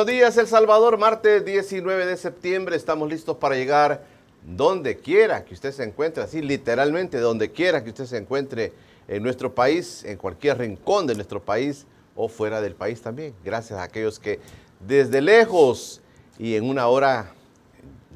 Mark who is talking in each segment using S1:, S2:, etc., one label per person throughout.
S1: buenos días, El Salvador, martes 19 de septiembre. Estamos listos para llegar donde quiera que usted se encuentre, así literalmente, donde quiera que usted se encuentre en nuestro país, en cualquier rincón de nuestro país o fuera del país también. Gracias a aquellos que desde lejos y en una hora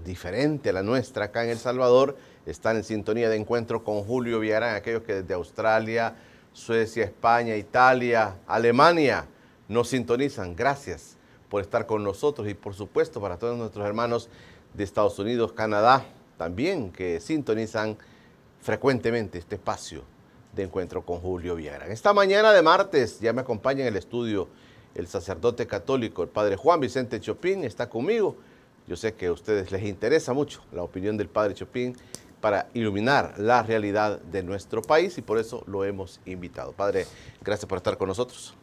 S1: diferente a la nuestra acá en El Salvador están en sintonía de encuentro con Julio Villarán, aquellos que desde Australia, Suecia, España, Italia, Alemania nos sintonizan. Gracias por estar con nosotros y por supuesto para todos nuestros hermanos de Estados Unidos, Canadá, también que sintonizan frecuentemente este espacio de encuentro con Julio Vieira. Esta mañana de martes ya me acompaña en el estudio el sacerdote católico, el padre Juan Vicente Chopin, está conmigo. Yo sé que a ustedes les interesa mucho la opinión del padre Chopin para iluminar la realidad de nuestro
S2: país y por eso lo hemos invitado. Padre, gracias por estar con nosotros.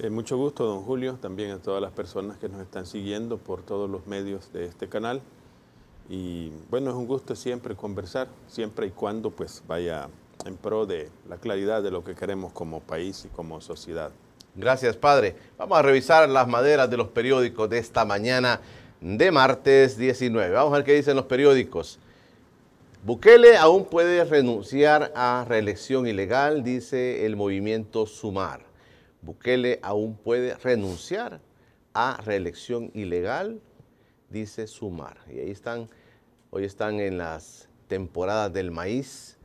S2: Eh, mucho gusto, don Julio, también a todas las personas que nos están siguiendo por todos los medios de este canal. Y bueno, es un gusto siempre conversar, siempre y cuando pues vaya en pro de la claridad de lo que queremos como país y como sociedad. Gracias, padre.
S1: Vamos a revisar las maderas de los periódicos de esta mañana de martes 19. Vamos a ver qué dicen los periódicos. Bukele aún puede renunciar a reelección ilegal, dice el movimiento Sumar. Bukele aún puede renunciar a reelección ilegal, dice Sumar. Y ahí están, hoy están en las temporadas del maíz,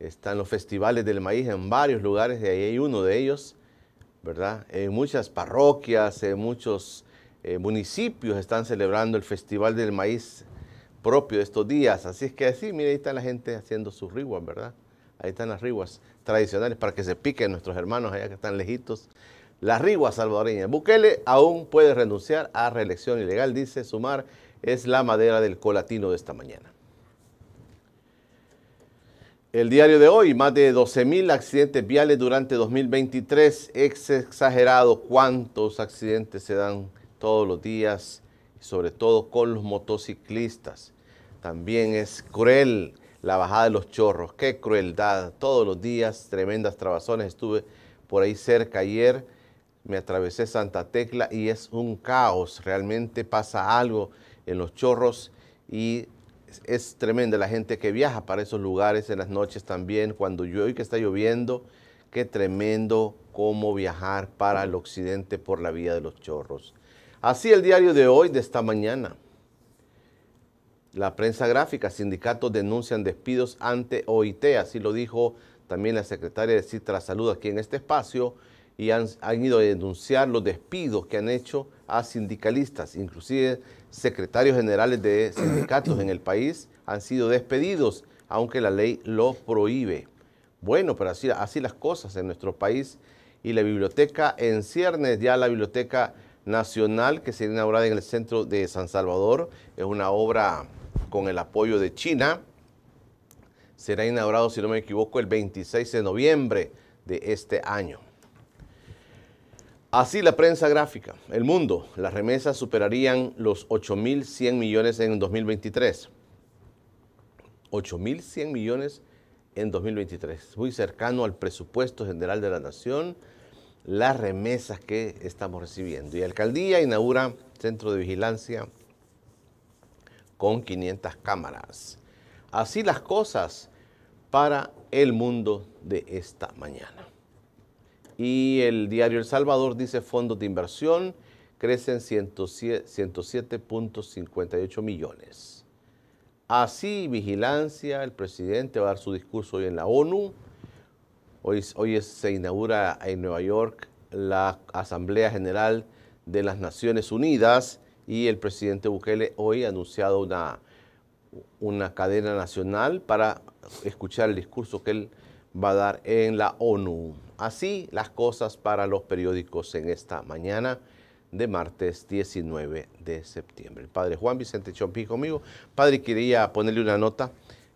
S1: están los festivales del maíz en varios lugares, y ahí hay uno de ellos, ¿verdad? En muchas parroquias, en muchos eh, municipios están celebrando el Festival del Maíz propio de estos días. Así es que así, mire, ahí está la gente haciendo su riwa, ¿verdad? Ahí están las riguas tradicionales para que se piquen nuestros hermanos allá que están lejitos. Las riguas salvadoreñas. Bukele aún puede renunciar a reelección ilegal, dice Sumar. Es la madera del colatino de esta mañana. El diario de hoy, más de 12.000 accidentes viales durante 2023. Es exagerado cuántos accidentes se dan todos los días, sobre todo con los motociclistas. También es cruel la bajada de los chorros, qué crueldad, todos los días tremendas trabazones, estuve por ahí cerca ayer, me atravesé Santa Tecla y es un caos, realmente pasa algo en los chorros y es, tremenda la gente que viaja para esos lugares en las noches también, cuando yo hoy que está lloviendo, qué tremendo cómo viajar para el occidente por la vía de los chorros. Así el diario de hoy, de esta mañana. La prensa gráfica, sindicatos denuncian despidos ante OIT, así lo dijo también la secretaria de CITRA Salud aquí en este espacio, y han, ido a denunciar los despidos que han hecho a sindicalistas, inclusive secretarios generales de sindicatos en el país han sido despedidos, aunque la ley lo prohíbe. Bueno, pero así, así las cosas en nuestro país y la biblioteca en ciernes, ya la biblioteca nacional que se inaugurada en el centro de San Salvador, es una obra con el apoyo de China. Será inaugurado, si no me equivoco, el 26 de noviembre de este año. Así la prensa gráfica, el mundo, las remesas superarían los 8.100 millones en 2023. 8.100 millones en 2023, muy cercano al presupuesto general de la nación, las remesas que estamos recibiendo. Y alcaldía inaugura centro de vigilancia con 500 cámaras. Así las cosas para el mundo de esta mañana. Y el diario El Salvador dice fondos de inversión crecen 107.58 millones. Así, vigilancia, el presidente va a dar su discurso hoy en la ONU. Hoy, se inaugura en Nueva York la Asamblea General de las Naciones Unidas y el presidente Bukele hoy ha anunciado una, una cadena nacional para escuchar el discurso que él va a dar en la ONU. Así las cosas para los periódicos en esta mañana de martes 19 de septiembre. El padre Juan Vicente Chompi conmigo. Padre, quería ponerle una nota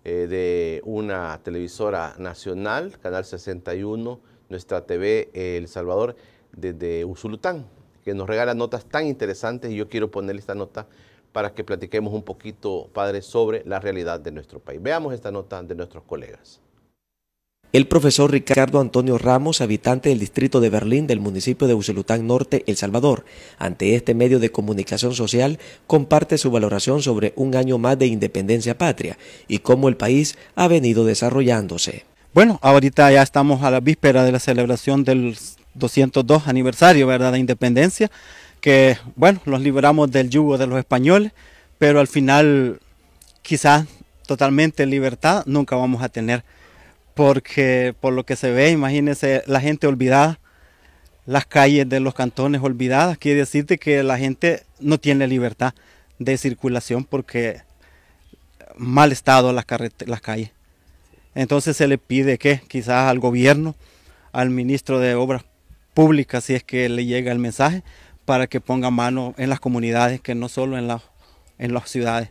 S1: eh, de una televisora nacional, Canal 61, Nuestra TV El Salvador, desde Usulután que nos regala notas tan interesantes y yo quiero ponerle esta nota para que platiquemos un poquito, padre, sobre la realidad de nuestro país. Veamos esta nota de nuestros colegas.
S3: El profesor Ricardo Antonio Ramos, habitante del distrito de Berlín del municipio de Usulután Norte, El Salvador, ante este medio de comunicación social, comparte su valoración sobre un año más
S4: de independencia patria y cómo el país ha venido desarrollándose. Bueno, ahorita ya estamos a la víspera de la celebración del 202 aniversario ¿verdad? de independencia, que bueno, los liberamos del yugo de los españoles, pero al final quizás totalmente libertad nunca vamos a tener, porque por lo que se ve, imagínense la gente olvidada, las calles de los cantones olvidadas, quiere decirte que la gente no tiene libertad de circulación porque mal estado las, las calles. Entonces se le pide que quizás al gobierno, al ministro de Obras pública, si es que le llega el mensaje, para que ponga mano en las comunidades, que no solo en, en las ciudades,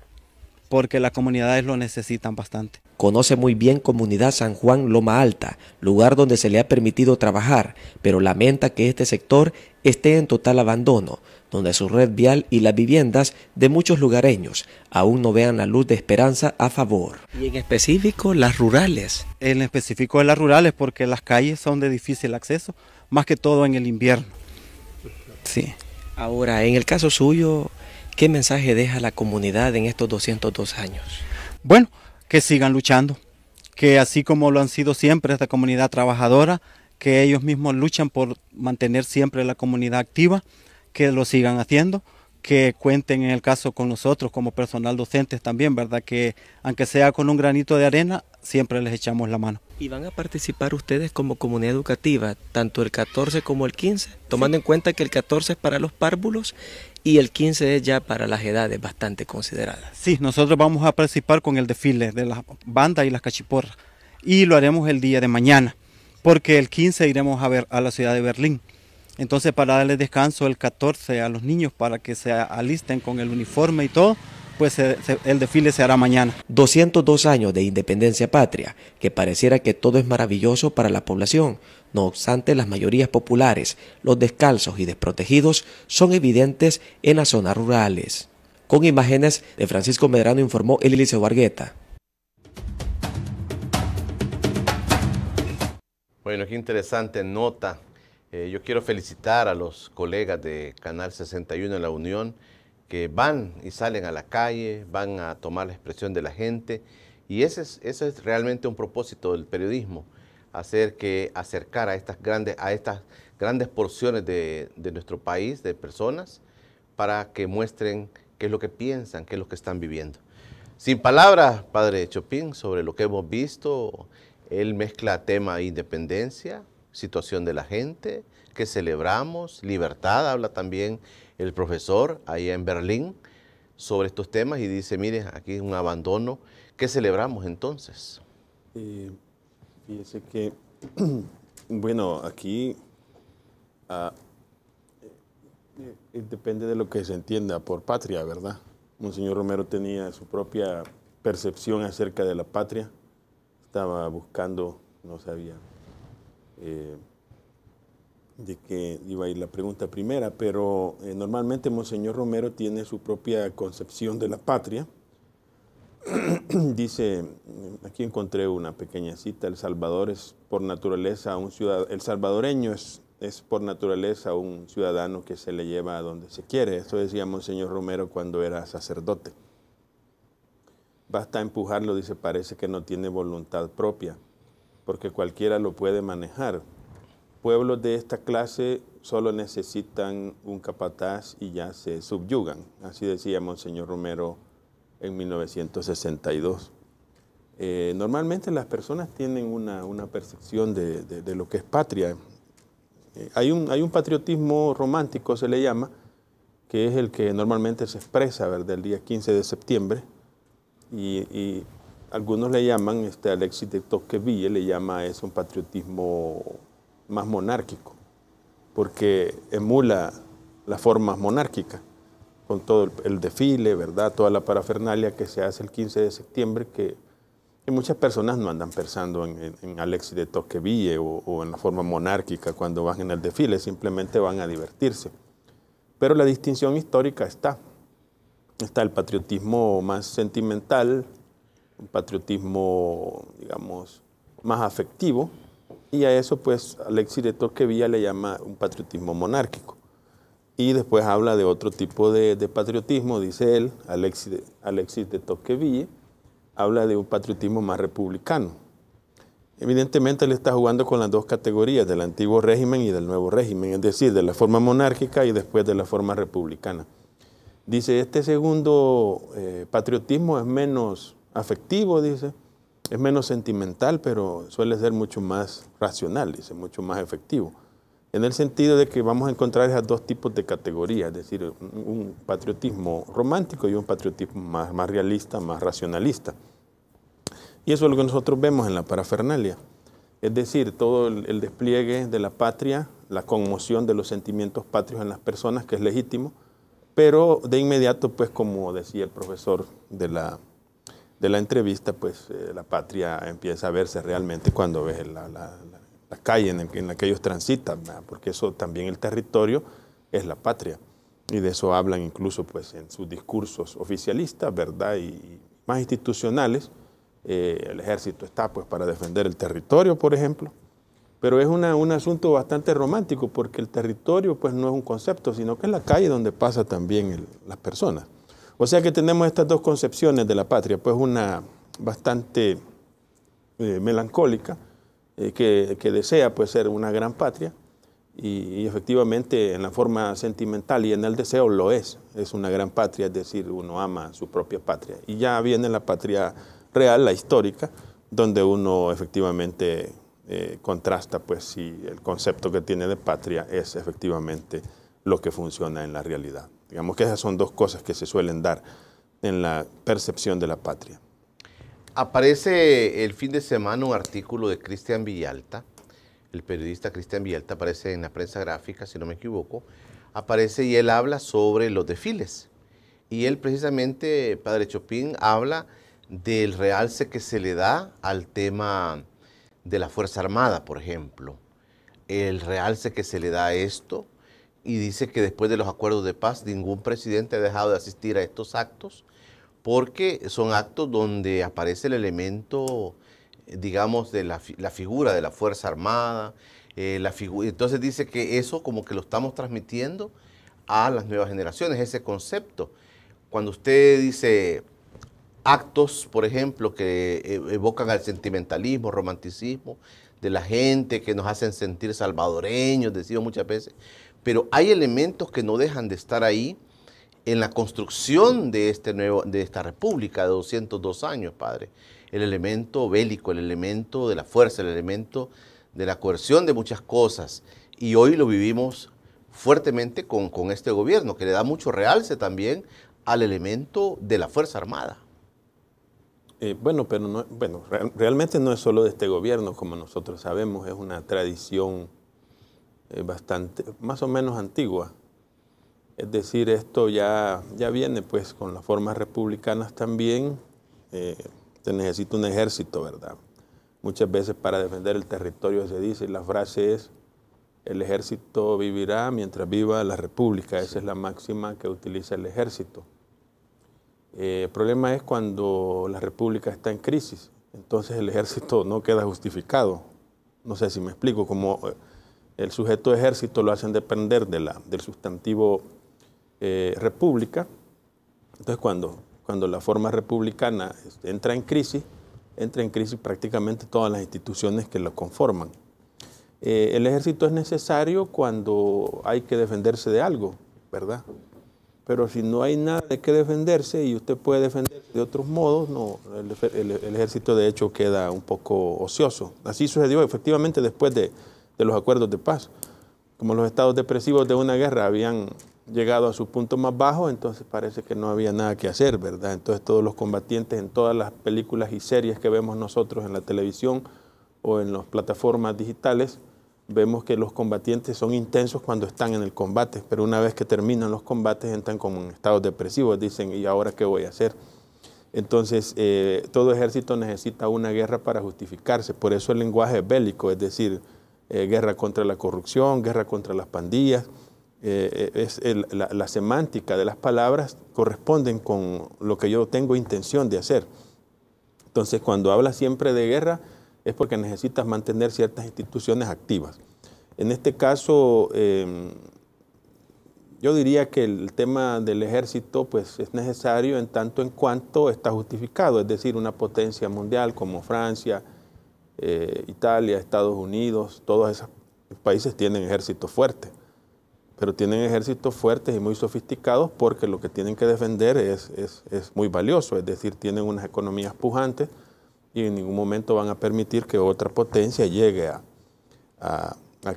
S4: porque las comunidades lo necesitan bastante.
S3: Conoce muy bien Comunidad San Juan Loma Alta, lugar donde se le ha permitido trabajar, pero lamenta que este sector esté en total abandono, donde su red vial y las viviendas de muchos lugareños aún no vean
S4: la luz de esperanza a favor. Y en específico las rurales. En específico las rurales porque las calles son de difícil acceso más que todo en el invierno. Sí. Ahora, en el caso suyo, ¿qué mensaje deja la comunidad en estos 202 años? Bueno, que sigan luchando, que así como lo han sido siempre esta comunidad trabajadora, que ellos mismos luchan por mantener siempre la comunidad activa, que lo sigan haciendo, que cuenten en el caso con nosotros como personal docentes también, ¿verdad? Que aunque sea con un granito de arena, siempre les echamos la mano. Y van a participar ustedes como comunidad educativa, tanto el 14 como el 15, tomando en cuenta que el 14
S3: es para los párvulos y el 15 es ya para las edades bastante consideradas.
S4: Sí, nosotros vamos a participar con el desfile de las bandas y las cachiporras y lo haremos el día de mañana, porque el 15 iremos a ver a la ciudad de Berlín. Entonces para darle descanso el 14 a los niños para que se alisten con el uniforme y todo, pues el desfile se hará mañana.
S3: 202 años de independencia patria, que pareciera que todo es
S4: maravilloso
S3: para la población. No obstante, las mayorías populares, los descalzos y desprotegidos son evidentes en las zonas rurales. Con imágenes de Francisco Medrano informó el Eliseo Argueta.
S1: Bueno, qué interesante nota. Eh, yo quiero felicitar a los colegas de Canal 61 de la Unión van y salen a la calle, van a tomar la expresión de la gente. Y ese es, realmente un propósito del periodismo, hacer que acercar a estas grandes, a estas grandes porciones de, de nuestro país, de personas, para que muestren qué es lo que piensan, qué es lo que están viviendo. Sin palabras, padre Chopin, sobre lo que hemos visto, él mezcla tema independencia, situación de la gente, que celebramos, libertad, habla también el profesor ahí en Berlín sobre estos temas y dice, mire, aquí es un abandono. ¿Qué celebramos entonces? fíjese que,
S2: bueno, aquí ah, eh, depende de lo que se entienda por patria, ¿verdad? Monseñor Romero tenía su propia percepción acerca de la patria, estaba buscando, no sabía. Eh, de que iba a ir la pregunta primera, pero eh, normalmente Monseñor Romero tiene su propia concepción de la patria. Dice, eh, aquí encontré una pequeña cita, El Salvador es por naturaleza un el salvadoreño es, es por naturaleza un ciudadano que se le lleva a donde se quiere. Eso decía Monseñor Romero cuando era sacerdote. Basta empujarlo, dice, parece que no tiene voluntad propia, porque cualquiera lo puede manejar pueblos de esta clase solo necesitan un capataz y ya se subyugan. Así decía Monseñor Romero en 1962. Eh, normalmente las personas tienen una, percepción de, lo que es patria. Eh, hay, un, hay un patriotismo romántico, se le llama, que es el que normalmente se expresa ¿verdad? el día 15 de septiembre. Y, algunos le llaman, este Alexis de Tocqueville le llama es un patriotismo más monárquico, porque emula las formas monárquicas, con todo el, desfile, ¿verdad? Toda la parafernalia que se hace el 15 de septiembre, que, muchas personas no andan pensando en, Alexis de Tocqueville o, o en la forma monárquica cuando van en el desfile, simplemente van a divertirse. Pero la distinción histórica está. Está el patriotismo más sentimental, un patriotismo, digamos, más afectivo, y a eso, pues, Alexis de Tocqueville le llama un patriotismo monárquico. Y después habla de otro tipo de, patriotismo, dice él, Alexis de, Alexis de Tocqueville, habla de un patriotismo más republicano. Evidentemente él está jugando con las dos categorías, del antiguo régimen y del nuevo régimen, es decir, de la forma monárquica y después de la forma republicana. Dice, este segundo eh, patriotismo es menos afectivo, dice, es menos sentimental, pero suele ser mucho más racional, es mucho más efectivo. En el sentido de que vamos a encontrar esos dos tipos de categorías, es decir, un, patriotismo romántico y un patriotismo más, realista, más racionalista. Y eso es lo que nosotros vemos en la parafernalia. Es decir, todo el despliegue de la patria, la conmoción de los sentimientos patrios en las personas, que es legítimo, pero de inmediato, pues como decía el profesor de la de la entrevista, pues eh, la patria empieza a verse realmente cuando ves la, la, calle en, la que ellos transitan, porque eso también el territorio es la patria. Y de eso hablan incluso pues, en sus discursos oficialistas, ¿verdad? Y, más institucionales. Eh, el ejército está pues, para defender el territorio, por ejemplo. Pero es un asunto bastante romántico porque el territorio pues, no es un concepto, sino que es la calle donde pasa también las personas. O sea que tenemos estas dos concepciones de la patria, pues una bastante eh, melancólica, eh, que, desea pues, ser una gran patria, y, efectivamente en la forma sentimental y en el deseo lo es, es una gran patria, es decir, uno ama su propia patria. Y ya viene la patria real, la histórica, donde uno efectivamente eh, contrasta pues, si el concepto que tiene de patria es efectivamente lo que funciona en la realidad. Digamos que esas son dos cosas que se suelen dar en la percepción de la patria. Aparece el fin de semana un artículo de Cristian Villalta,
S1: el periodista Cristian Villalta aparece en la prensa gráfica, si no me equivoco, aparece y él habla sobre los desfiles. Y él precisamente, Padre Chopin, habla del realce que se le da al tema de la Fuerza Armada, por ejemplo. El realce que se le da a esto, y dice que después de los acuerdos de paz ningún presidente ha dejado de asistir a estos actos porque son actos donde aparece el elemento, digamos, de la, figura de la Fuerza Armada. Eh, entonces dice que eso como que lo estamos transmitiendo a las nuevas generaciones, ese concepto. Cuando usted dice actos, por ejemplo, que eh, evocan al sentimentalismo, romanticismo de la gente, que nos hacen sentir salvadoreños, decimos muchas veces, pero hay elementos que no dejan de estar ahí en la construcción de, este nuevo, de esta república de 202 años, Padre. El elemento bélico, el elemento de la fuerza, el elemento de la coerción de muchas cosas. Y hoy lo vivimos fuertemente con, este gobierno, que le da mucho realce también al elemento de la Fuerza Armada.
S2: Eh, bueno, pero no, bueno, realmente no es solo de este gobierno, como nosotros sabemos, es una tradición eh, bastante, más o menos antigua. Es decir, esto ya, ya viene pues con las formas republicanas también. Eh, se necesita un ejército, ¿verdad? Muchas veces para defender el territorio se dice, la frase es, el ejército vivirá mientras viva la república. Esa es la máxima que utiliza el ejército. Eh, el problema es cuando la república está en crisis. Entonces el ejército no queda justificado. No sé si me explico, como el sujeto ejército lo hacen depender de la, del sustantivo eh, república. Entonces, cuando, cuando la forma republicana este, entra en crisis, entra en crisis prácticamente todas las instituciones que lo conforman. Eh, el ejército es necesario cuando hay que defenderse de algo, ¿verdad? Pero si no hay nada de qué defenderse y usted puede defenderse de otros modos, no, el ejército de hecho queda un poco ocioso. Así sucedió efectivamente después de, de los acuerdos de paz. Como los estados depresivos de una guerra habían llegado a su punto más bajo... entonces parece que no había nada que hacer, ¿verdad? Entonces todos los combatientes en todas las películas y series que vemos nosotros en la televisión o en las plataformas digitales, vemos que los combatientes son intensos cuando están en el combate, pero una vez que terminan los combates entran como en estados depresivos, dicen, ¿y ahora qué voy a hacer? Entonces, eh, todo ejército necesita una guerra para justificarse, por eso el lenguaje bélico, es decir, eh, guerra contra la corrupción, guerra contra las pandillas. Eh, eh, la, semántica de las palabras corresponden con lo que yo tengo intención de hacer. Entonces, cuando hablas siempre de guerra, es porque necesitas mantener ciertas instituciones activas. En este caso, em, yo diría que el tema del ejército pues, es necesario en tanto en cuanto está justificado, es decir, una potencia mundial como Francia, eh, Italia, Estados Unidos, todos esos países tienen ejércitos fuertes, pero tienen ejércitos fuertes y muy sofisticados porque lo que tienen que defender es, muy valioso, es decir, tienen unas economías pujantes y en ningún momento van a permitir que otra potencia llegue a,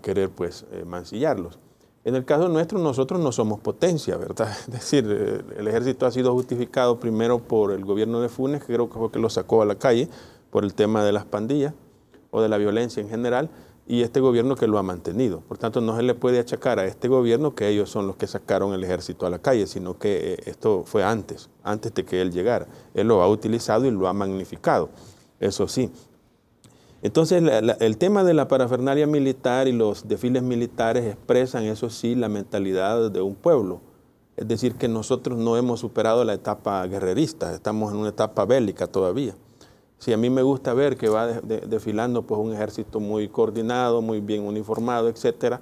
S2: querer pues eh, mancillarlos. En el caso nuestro, nosotros no somos potencia, ¿verdad? Es decir, el ejército ha sido justificado primero por el gobierno de Funes, que creo que fue que lo sacó a la calle por el tema de las pandillas, o de la violencia en general y este gobierno que lo ha mantenido. Por tanto, no se le puede achacar a este gobierno que ellos son los que sacaron el ejército a la calle, sino que eh, esto fue antes, antes de que él llegara. Él lo ha utilizado y lo ha magnificado, eso sí. Entonces, el tema de la parafernalia militar y los desfiles militares expresan, eso sí, la mentalidad de un pueblo. Es decir, que nosotros no hemos superado la etapa guerrerista, estamos en una etapa bélica todavía. Si a mí me gusta ver que va desfilando pues, un ejército muy coordinado, muy bien uniformado, etc.,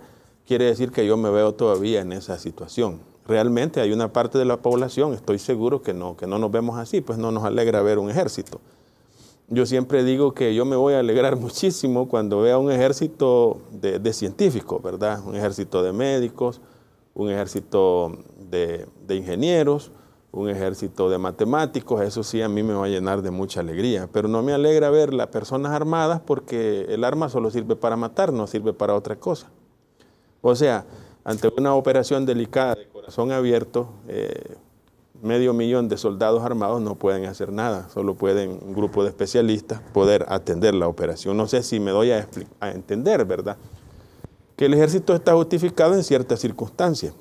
S2: Quiere decir que yo me veo todavía en esa situación. Realmente hay una parte de la población, estoy seguro que no, que no nos vemos así, pues no nos alegra ver un ejército. Yo siempre digo que yo me voy a alegrar muchísimo cuando vea un ejército de, científicos, ¿verdad? Un ejército de médicos, un ejército de ingenieros, un ejército de matemáticos, eso sí a mí me va a llenar de mucha alegría, pero no me alegra ver las personas armadas porque el arma solo sirve para matar, no sirve para otra cosa. O sea, ante una operación delicada de corazón abierto, eh, medio millón de soldados armados no pueden hacer nada, solo pueden un grupo de especialistas poder atender la operación. No sé si me doy a entender, ¿verdad? Que el ejército está justificado en ciertas circunstancias.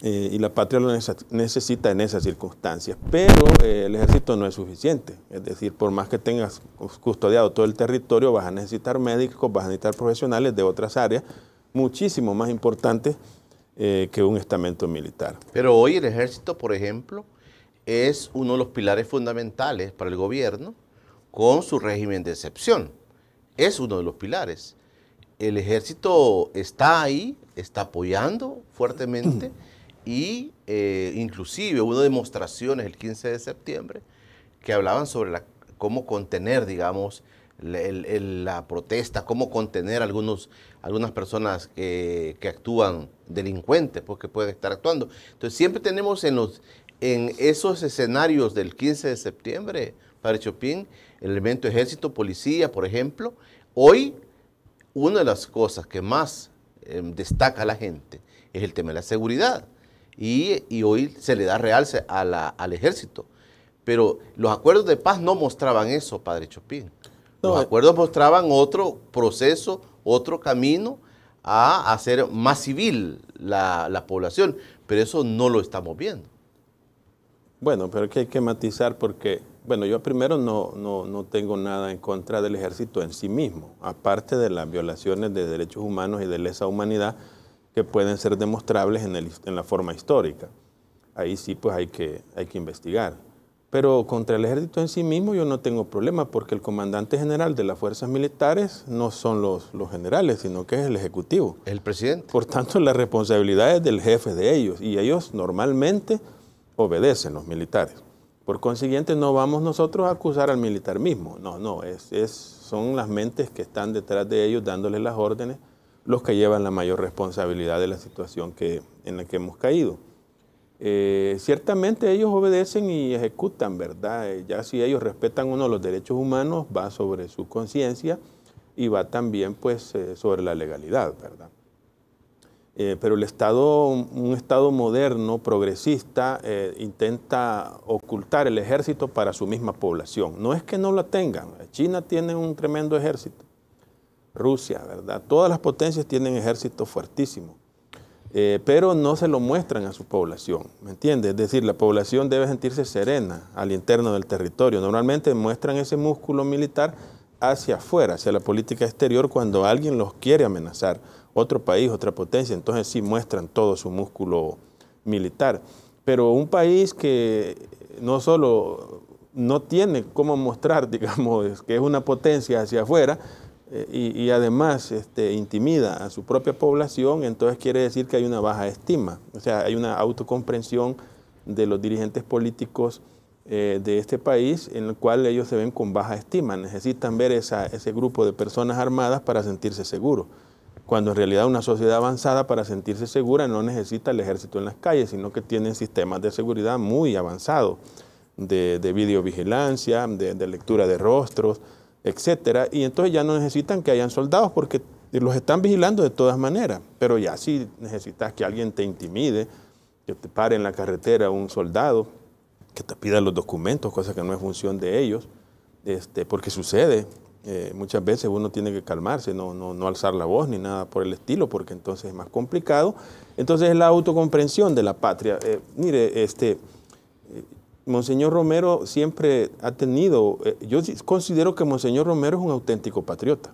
S2: Eh, y la patria lo necesita en esas circunstancias. Pero eh, el ejército no es suficiente, es decir, por más que tengas custodiado todo el territorio, vas a necesitar médicos, vas a necesitar profesionales de otras áreas, muchísimo más importantes eh, que un estamento militar.
S1: Pero hoy el ejército, por ejemplo, es uno de los pilares fundamentales para el gobierno con su régimen de excepción. Es uno de los pilares. El ejército está ahí, está apoyando fuertemente. y eh, inclusive hubo demostraciones el 15 de septiembre que hablaban sobre cómo contener, digamos, la, protesta, cómo contener algunos, algunas personas que, actúan delincuentes, porque pues, pueden estar actuando. Entonces siempre tenemos en, en esos escenarios del 15 de septiembre, Padre Chopin, el elemento ejército, policía, por ejemplo, hoy una de las cosas que más em, destaca a la gente es el tema de la seguridad y, hoy se le da realce al ejército. Pero los acuerdos de paz no mostraban eso, padre Chopin. Los eh. acuerdos mostraban otro proceso, otro camino a hacer más civil la, población,
S2: pero eso no lo estamos viendo. Bueno, pero que hay que matizar porque, bueno, yo primero no, no, no, tengo nada en contra del ejército en sí mismo, aparte de las violaciones de derechos humanos y de lesa humanidad que pueden ser demostrables en, la forma histórica. Ahí sí pues hay que, hay que investigar. Pero contra el ejército en sí mismo yo no tengo problema porque el comandante general de las fuerzas militares no son los, los generales, sino que es el ejecutivo. El presidente. Por tanto, la responsabilidad es del jefe de ellos y ellos normalmente obedecen los militares. Por consiguiente, no vamos nosotros a acusar al militar mismo. No, no, es, es, son las mentes que están detrás de ellos dándoles las órdenes los que llevan la mayor responsabilidad de la situación que, en la que hemos caído. Eh, ciertamente ellos obedecen y ejecutan, ¿verdad? Eh, ya si ellos respetan uno de los derechos humanos, va sobre su conciencia y va también pues eh, sobre la legalidad, ¿verdad? pero el Estado, un Estado moderno, progresista, intenta ocultar el ejército para su misma población. No es que no lo tengan, China tiene un tremendo ejército, Rusia, ¿verdad? Todas las potencias tienen ejército fuertísimo eh, pero no se lo muestran a su población, ¿me entiendes? Es decir, la población debe sentirse serena al interno del territorio. Normalmente muestran ese músculo militar hacia afuera, hacia la política exterior, cuando alguien los quiere amenazar, otro país, otra potencia, entonces sí muestran todo su músculo militar. Pero un país que no solo no tiene cómo mostrar, digamos, que es una potencia hacia afuera, y, además este, intimida a su propia población, entonces quiere decir que hay una baja estima, o sea, hay una autocomprensión de los dirigentes políticos eh, de este país en el cual ellos se ven con baja estima, necesitan ver ese grupo de personas armadas para sentirse seguros, cuando en realidad una sociedad avanzada para sentirse segura no necesita el ejército en las calles, sino que tienen sistemas de seguridad muy avanzados, de, videovigilancia, de lectura de rostros, etcétera, y entonces ya no necesitan que hayan soldados porque los están vigilando de todas maneras, pero ya si necesitas que alguien te intimide, que te pare en la carretera un soldado, que te pida los documentos, cosa que no es función de ellos, este, porque sucede, eh, muchas veces uno tiene que calmarse, no, no, alzar la voz ni nada por el estilo, porque entonces es más complicado. Entonces es la autocomprensión de la patria. Eh, mire, este, Monseñor Romero siempre ha tenido, eh, yo considero que Monseñor Romero es un auténtico patriota.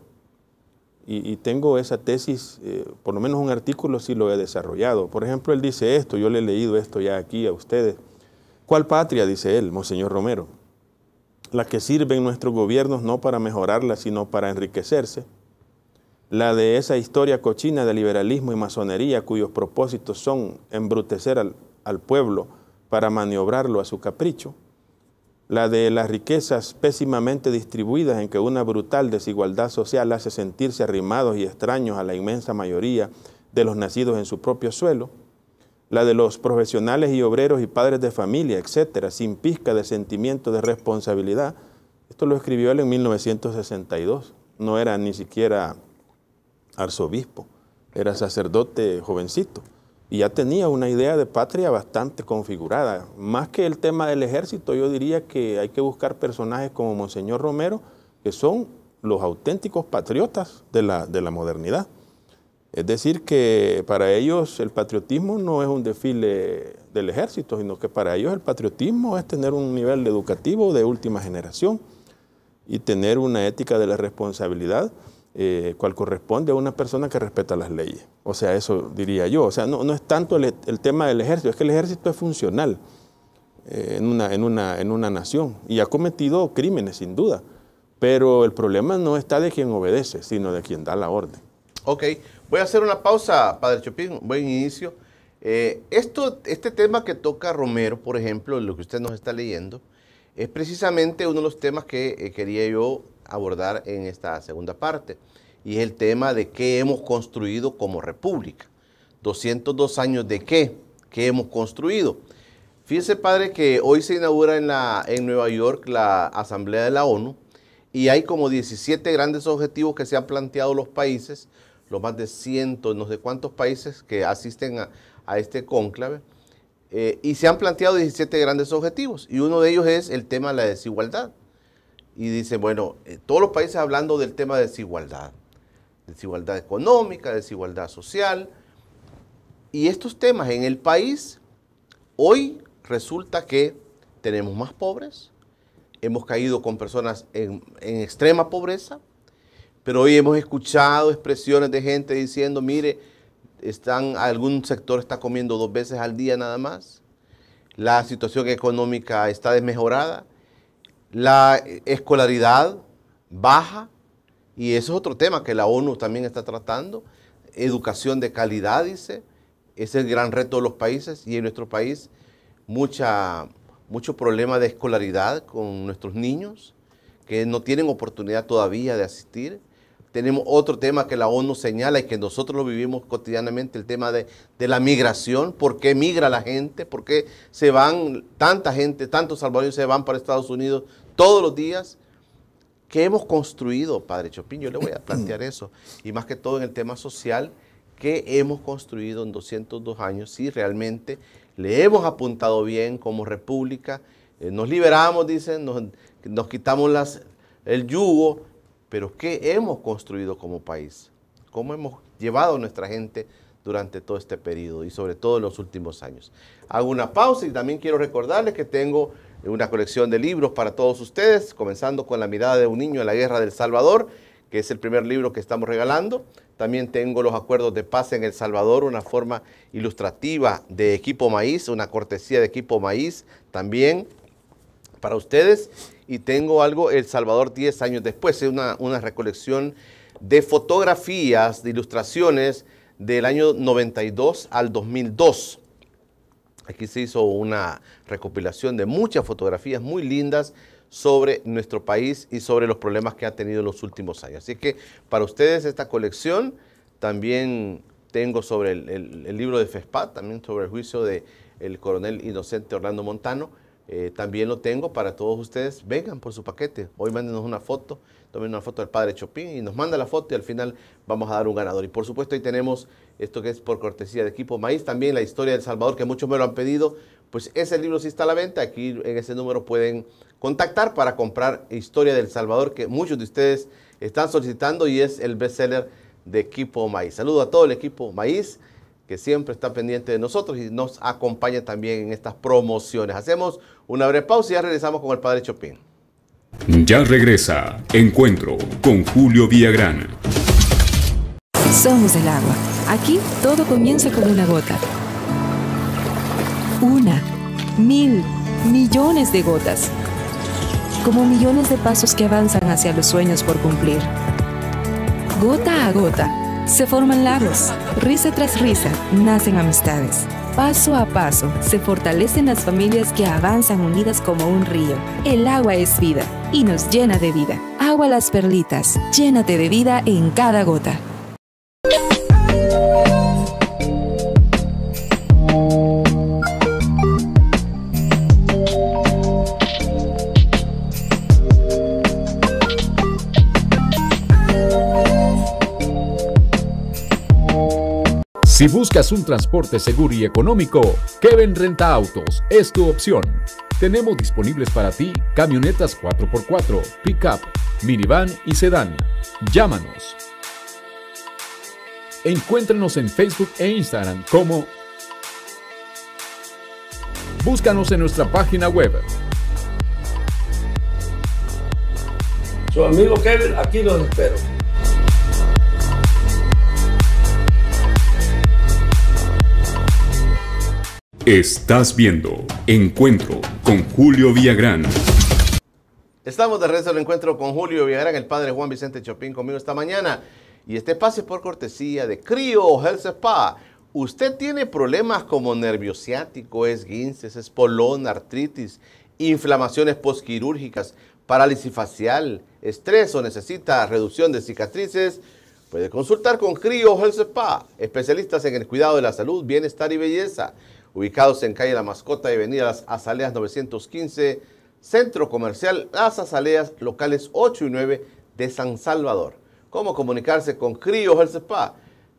S2: Y, tengo esa tesis, eh, por lo menos un artículo sí lo he desarrollado. Por ejemplo, él dice esto, yo le he leído esto ya aquí a ustedes. ¿Cuál patria? Dice él, Monseñor Romero. La que en nuestros gobiernos no para mejorarla, sino para enriquecerse. La de esa historia cochina de liberalismo y masonería cuyos propósitos son embrutecer al pueblo para maniobrarlo a su capricho, la de las riquezas pésimamente distribuidas en que una brutal desigualdad social hace sentirse arrimados y extraños a la inmensa mayoría de los nacidos en su propio suelo, la de los profesionales y obreros y padres de familia, etcétera, sin pizca de sentimiento de responsabilidad. Esto lo escribió él en 1962, no era ni siquiera arzobispo, era sacerdote jovencito y ya tenía una idea de patria bastante configurada. Más que el tema del ejército, yo diría que hay que buscar personajes como Monseñor Romero, que son los auténticos patriotas de la, modernidad. Es decir, que para ellos el patriotismo no es un desfile del ejército, sino que para ellos el patriotismo es tener un nivel educativo de última generación y tener una ética de la responsabilidad eh, cual corresponde a una persona que respeta las leyes. O sea, eso diría yo. O sea, no, es tanto el, tema del ejército, es que el ejército es funcional eh, en, una, en, una, en una nación y ha cometido crímenes, sin duda. Pero el problema no está de quien obedece, sino de quien da la orden.
S1: Ok, voy a hacer una pausa, Padre Chopin, buen inicio. Eh, esto, este tema que toca Romero, por ejemplo, lo que usted nos está leyendo, es precisamente uno de los temas que eh, quería yo abordar en esta segunda parte, y es el tema de qué hemos construido como república. 202 años de qué, qué hemos construido. Fíjese, padre, que hoy se inaugura en, la, en Nueva York la Asamblea de la ONU y hay como 17 grandes objetivos que se han planteado los países, los más de cientos, no sé cuántos países que asisten a, este cónclave, eh, y se han planteado 17 grandes objetivos, y uno de ellos es el tema de la desigualdad y dice, bueno, eh, todos los países hablando del tema de desigualdad, desigualdad económica, desigualdad social, y estos temas en el país, hoy resulta que tenemos más pobres, hemos caído con personas en, extrema pobreza, pero hoy hemos escuchado expresiones de gente diciendo, mire, están, algún sector está comiendo dos veces al día nada más, la situación económica está desmejorada, la escolaridad baja, y eso es otro tema que la ONU también está tratando, educación de calidad, dice, es el gran reto de los países y en nuestro país mucha, mucho problema de escolaridad con nuestros niños que no tienen oportunidad todavía de asistir. Tenemos otro tema que la ONU señala y que nosotros lo vivimos cotidianamente, el tema de, de la migración, por qué migra la gente, por qué se van tanta gente, tantos salvadoreños se van para Estados Unidos todos los días. ¿Qué hemos construido, Padre Chopin? Yo le voy a plantear eso. Y más que todo en el tema social, ¿qué hemos construido en 202 años? Si realmente le hemos apuntado bien como república, eh, nos liberamos, dicen, nos, quitamos el yugo, pero ¿qué hemos construido como país? ¿Cómo hemos llevado a nuestra gente durante todo este periodo y sobre todo en los últimos años? Hago una pausa y también quiero recordarles que tengo una colección de libros para todos ustedes, comenzando con La mirada de un niño en la guerra del Salvador, que es el primer libro que estamos regalando. También tengo los acuerdos de paz en El Salvador, una forma ilustrativa de Equipo Maíz, una cortesía de Equipo Maíz también para ustedes. Y tengo algo, El Salvador 10 años después, es una, una recolección de fotografías, de ilustraciones del año 92 al 2002. Aquí se hizo una recopilación de muchas fotografías muy lindas sobre nuestro país y sobre los problemas que ha tenido en los últimos años. Así que para ustedes esta colección también tengo sobre el, libro de FESPAT, también sobre el juicio del coronel inocente Orlando Montano eh, también lo tengo para todos ustedes. Vengan por su paquete. Hoy mándenos una foto, tomen una foto del padre Chopin y nos manda la foto y al final vamos a dar un ganador. Y por supuesto ahí tenemos esto que es por cortesía de equipo Maíz, también la historia del Salvador que muchos me lo han pedido. Pues ese libro sí está a la venta. Aquí en ese número pueden contactar para comprar Historia del Salvador que muchos de ustedes están solicitando y es el bestseller de equipo Maíz. Saludo a todo el equipo Maíz que siempre está pendiente de nosotros y nos acompaña también en estas promociones. Hacemos una breve pausa y ya regresamos con el padre Chopin.
S2: Ya regresa Encuentro con Julio Villagrán. Somos el agua. Aquí todo comienza con una gota. Una, mil, millones de gotas. Como
S3: millones de pasos que avanzan hacia los sueños por cumplir. Gota a gota se forman lagos. risa tras risa, nacen amistades. Paso a paso
S1: se fortalecen las familias que avanzan unidas como un río. El agua es vida
S3: y nos llena de vida. Agua las perlitas, llénate de vida en cada gota.
S2: Si buscas un transporte seguro y económico, Kevin Renta Autos es tu opción. Tenemos disponibles para ti camionetas 4x4, pickup, minivan y sedán. Llámanos. Encuéntrenos en Facebook e Instagram como Búscanos en nuestra página web. Su amigo Kevin aquí los espero. Estás viendo Encuentro con Julio Villagrán.
S1: Estamos de regreso al encuentro con Julio Villagrán, el padre Juan Vicente Chopin conmigo esta mañana. Y este pase por cortesía de Crio Health Spa. Usted tiene problemas como nerviosiático, ciático, esguinces, espolón, artritis, inflamaciones postquirúrgicas, parálisis facial, estrés o necesita reducción de cicatrices. Puede consultar con Crio Health Spa, especialistas en el cuidado de la salud, bienestar y belleza ubicados en calle La Mascota y avenida Las Azaleas 915, Centro Comercial Las Azaleas, locales 8 y 9 de San Salvador. ¿Cómo comunicarse con Críos el Spa?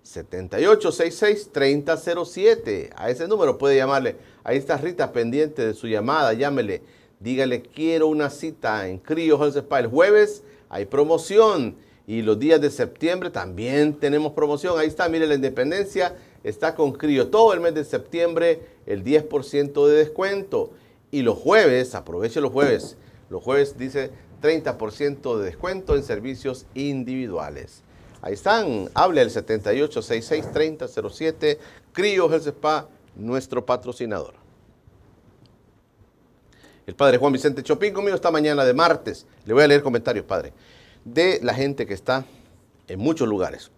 S1: 7866-3007. A ese número puede llamarle. Ahí está Rita pendiente de su llamada. Llámele. Dígale, quiero una cita en CRIO el Spa. El jueves hay promoción. Y los días de septiembre también tenemos promoción. Ahí está, mire la independencia está con Crio todo el mes de septiembre, el 10% de descuento. Y los jueves, aproveche los jueves, los jueves dice 30% de descuento en servicios individuales. Ahí están, hable al 7866-3007, Crio Health Spa, nuestro patrocinador. El padre Juan Vicente Chopin conmigo esta mañana de martes. Le voy a leer comentarios, padre, de la gente que está en muchos lugares.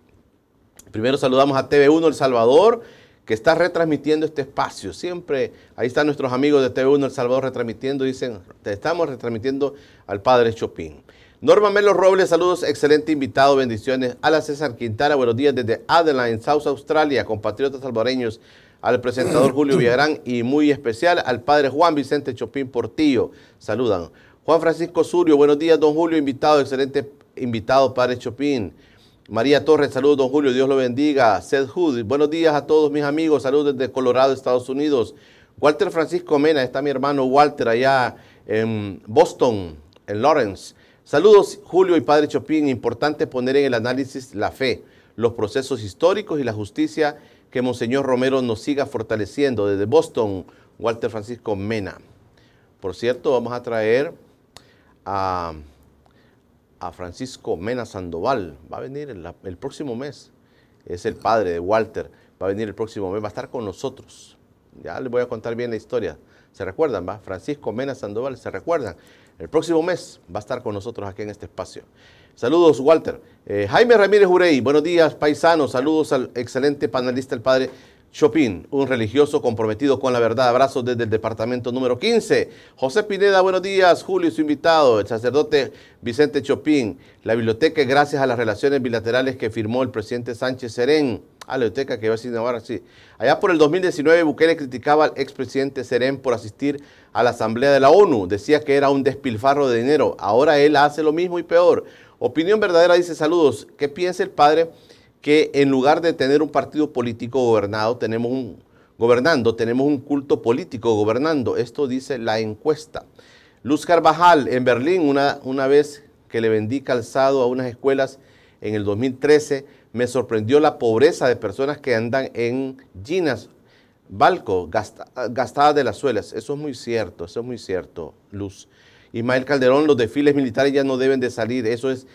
S1: Primero saludamos a TV1 El Salvador, que está retransmitiendo este espacio. Siempre ahí están nuestros amigos de TV1 El Salvador retransmitiendo, dicen, te estamos retransmitiendo al padre Chopin. Norma Melo Robles, saludos, excelente invitado, bendiciones. A la César Quintana, buenos días desde Adelaide, South Australia, compatriotas salvadoreños, al presentador Julio Villagrán y muy especial al padre Juan Vicente Chopin Portillo. Saludan. Juan Francisco Surio, buenos días, don Julio, invitado, excelente invitado, padre Chopin. María Torres, saludos, don Julio, Dios lo bendiga. Seth Hood, buenos días a todos mis amigos, saludos desde Colorado, Estados Unidos. Walter Francisco Mena, está mi hermano Walter allá en Boston, en Lawrence. Saludos, Julio y Padre Chopin, importante poner en el análisis la fe, los procesos históricos y la justicia que Monseñor Romero nos siga fortaleciendo desde Boston, Walter Francisco Mena. Por cierto, vamos a traer a a Francisco Mena Sandoval. Va a venir el, próximo mes. Es el padre de Walter. Va a venir el próximo mes. Va a estar con nosotros. Ya les voy a contar bien la historia. ¿Se recuerdan? Va? Francisco Mena Sandoval, ¿se recuerdan? El próximo mes va a estar con nosotros aquí en este espacio. Saludos, Walter. Eh, Jaime Ramírez Urey, buenos días, paisanos. Saludos al excelente panelista, el padre Chopin, un religioso comprometido con la verdad. Abrazos desde el departamento número 15. José Pineda, buenos días. Julio, su invitado, el sacerdote Vicente Chopin. La biblioteca, gracias a las relaciones bilaterales que firmó el presidente Sánchez Serén. Ah, la biblioteca que va a ahora, sí. Allá por el 2019, Bukele criticaba al expresidente Serén por asistir a la Asamblea de la ONU. Decía que era un despilfarro de dinero. Ahora él hace lo mismo y peor. Opinión verdadera dice saludos. ¿Qué piensa el padre? que en lugar de tener un partido político gobernado, tenemos un, gobernando, tenemos un culto político gobernando. Esto dice la encuesta. Luz Carvajal, en Berlín, una, una vez que le vendí calzado a unas escuelas en el 2013, me sorprendió la pobreza de personas que andan en ginas, balco, gastadas de las suelas. Eso es muy cierto, eso es muy cierto, Luz. Ismael Calderón, los desfiles militares ya no deben de salir. Eso es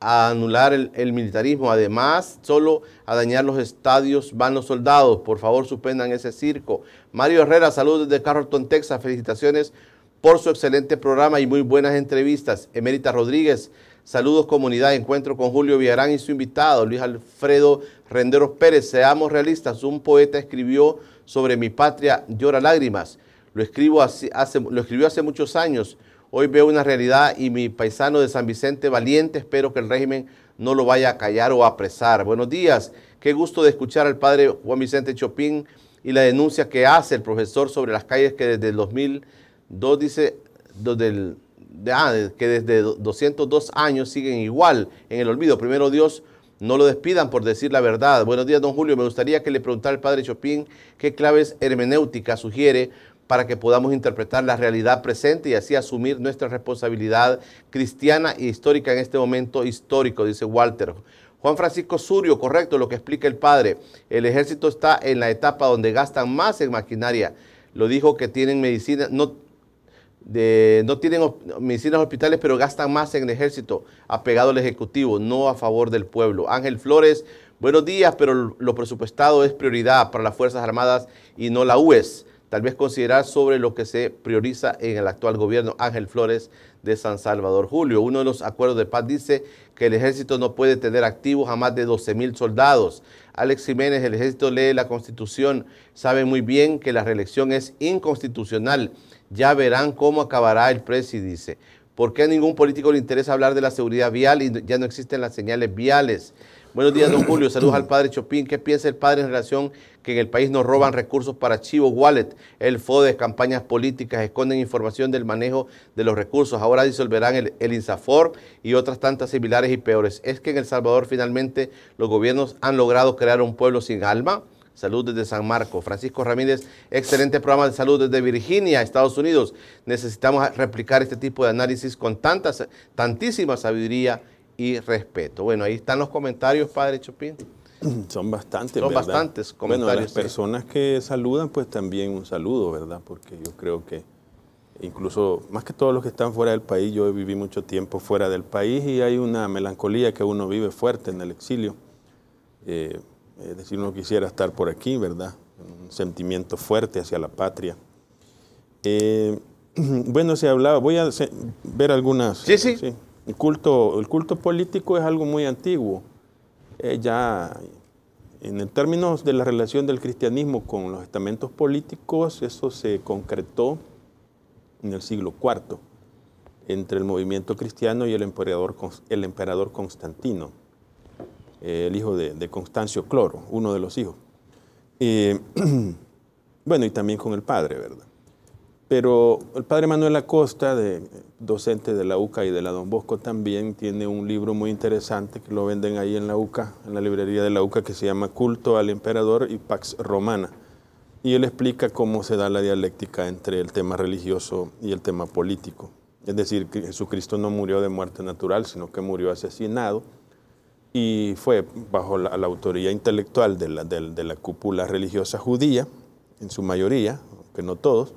S1: a anular el, militarismo. Además, solo a dañar los estadios van los soldados. Por favor, suspendan ese circo. Mario Herrera, saludos desde Carrollton, Texas. Felicitaciones por su excelente programa y muy buenas entrevistas. Emérita Rodríguez, saludos comunidad. Encuentro con Julio Villarán y su invitado, Luis Alfredo Renderos Pérez. Seamos realistas, un poeta escribió sobre mi patria, llora lágrimas. Lo, escribo hace, lo escribió hace muchos años Hoy veo una realidad y mi paisano de San Vicente valiente, espero que el régimen no lo vaya a callar o a apresar. Buenos días, qué gusto de escuchar al padre Juan Vicente Chopin y la denuncia que hace el profesor sobre las calles que desde el 2002 dice, ah, que desde 202 años siguen igual en el olvido. Primero Dios, no lo despidan por decir la verdad. Buenos días, don Julio. Me gustaría que le preguntara al padre Chopin qué claves hermenéuticas sugiere para que podamos interpretar la realidad presente y así asumir nuestra responsabilidad cristiana e histórica en este momento histórico, dice Walter. Juan Francisco Surio, correcto lo que explica el padre. El ejército está en la etapa donde gastan más en maquinaria. Lo dijo que tienen medicina, no, no tienen medicinas hospitales, pero gastan más en el ejército, apegado al Ejecutivo, no a favor del pueblo. Ángel Flores, buenos días, pero lo presupuestado es prioridad para las Fuerzas Armadas y no la UES tal vez considerar sobre lo que se prioriza en el actual gobierno Ángel Flores de San Salvador Julio. Uno de los acuerdos de paz dice que el ejército no puede tener activos a más de 12 mil soldados. Alex Jiménez, el ejército lee la constitución, sabe muy bien que la reelección es inconstitucional. Ya verán cómo acabará el presi, dice. ¿Por qué a ningún político le interesa hablar de la seguridad vial y ya no existen las señales viales? Buenos días, don Julio. Saludos al padre Chopin. ¿Qué piensa el padre en relación que en el país nos roban recursos para Chivo Wallet, el FODE, campañas políticas, esconden información del manejo de los recursos? Ahora disolverán el, el INSAFOR y otras tantas similares y peores. ¿Es que en El Salvador finalmente los gobiernos han logrado crear un pueblo sin alma? Salud desde San Marco. Francisco Ramírez, excelente programa de salud desde Virginia, Estados Unidos. Necesitamos replicar este tipo de análisis con tantas, tantísima sabiduría y respeto. Bueno, ahí están los comentarios, Padre Chopin.
S2: Son bastantes, Son bastantes comentarios. Bueno, las personas que saludan, pues también un saludo, ¿verdad? Porque yo creo que incluso, más que todos los que están fuera del país, yo viví mucho tiempo fuera del país y hay una melancolía que uno vive fuerte en el exilio. Eh, es decir, uno quisiera estar por aquí, ¿verdad? Un sentimiento fuerte hacia la patria. Eh, bueno, se hablaba, voy a ver algunas. sí. sí. El culto, el culto político es algo muy antiguo. Eh, ya en términos de la relación del cristianismo con los estamentos políticos, eso se concretó en el siglo IV entre el movimiento cristiano y el emperador, el emperador Constantino, eh, el hijo de, Constancio Cloro, uno de los hijos. Eh, bueno, y también con el padre, ¿verdad? Pero el padre Manuel Acosta, docente de la UCA y de la Don Bosco también, tiene un libro muy interesante que lo venden ahí en la UCA, en la librería de la UCA, que se llama Culto al Emperador y Pax Romana. Y él explica cómo se da la dialéctica entre el tema religioso y el tema político. Es decir, que Jesucristo no murió de muerte natural, sino que murió asesinado y fue bajo la, autoría intelectual de la, de la cúpula religiosa judía, en su mayoría, aunque no todos,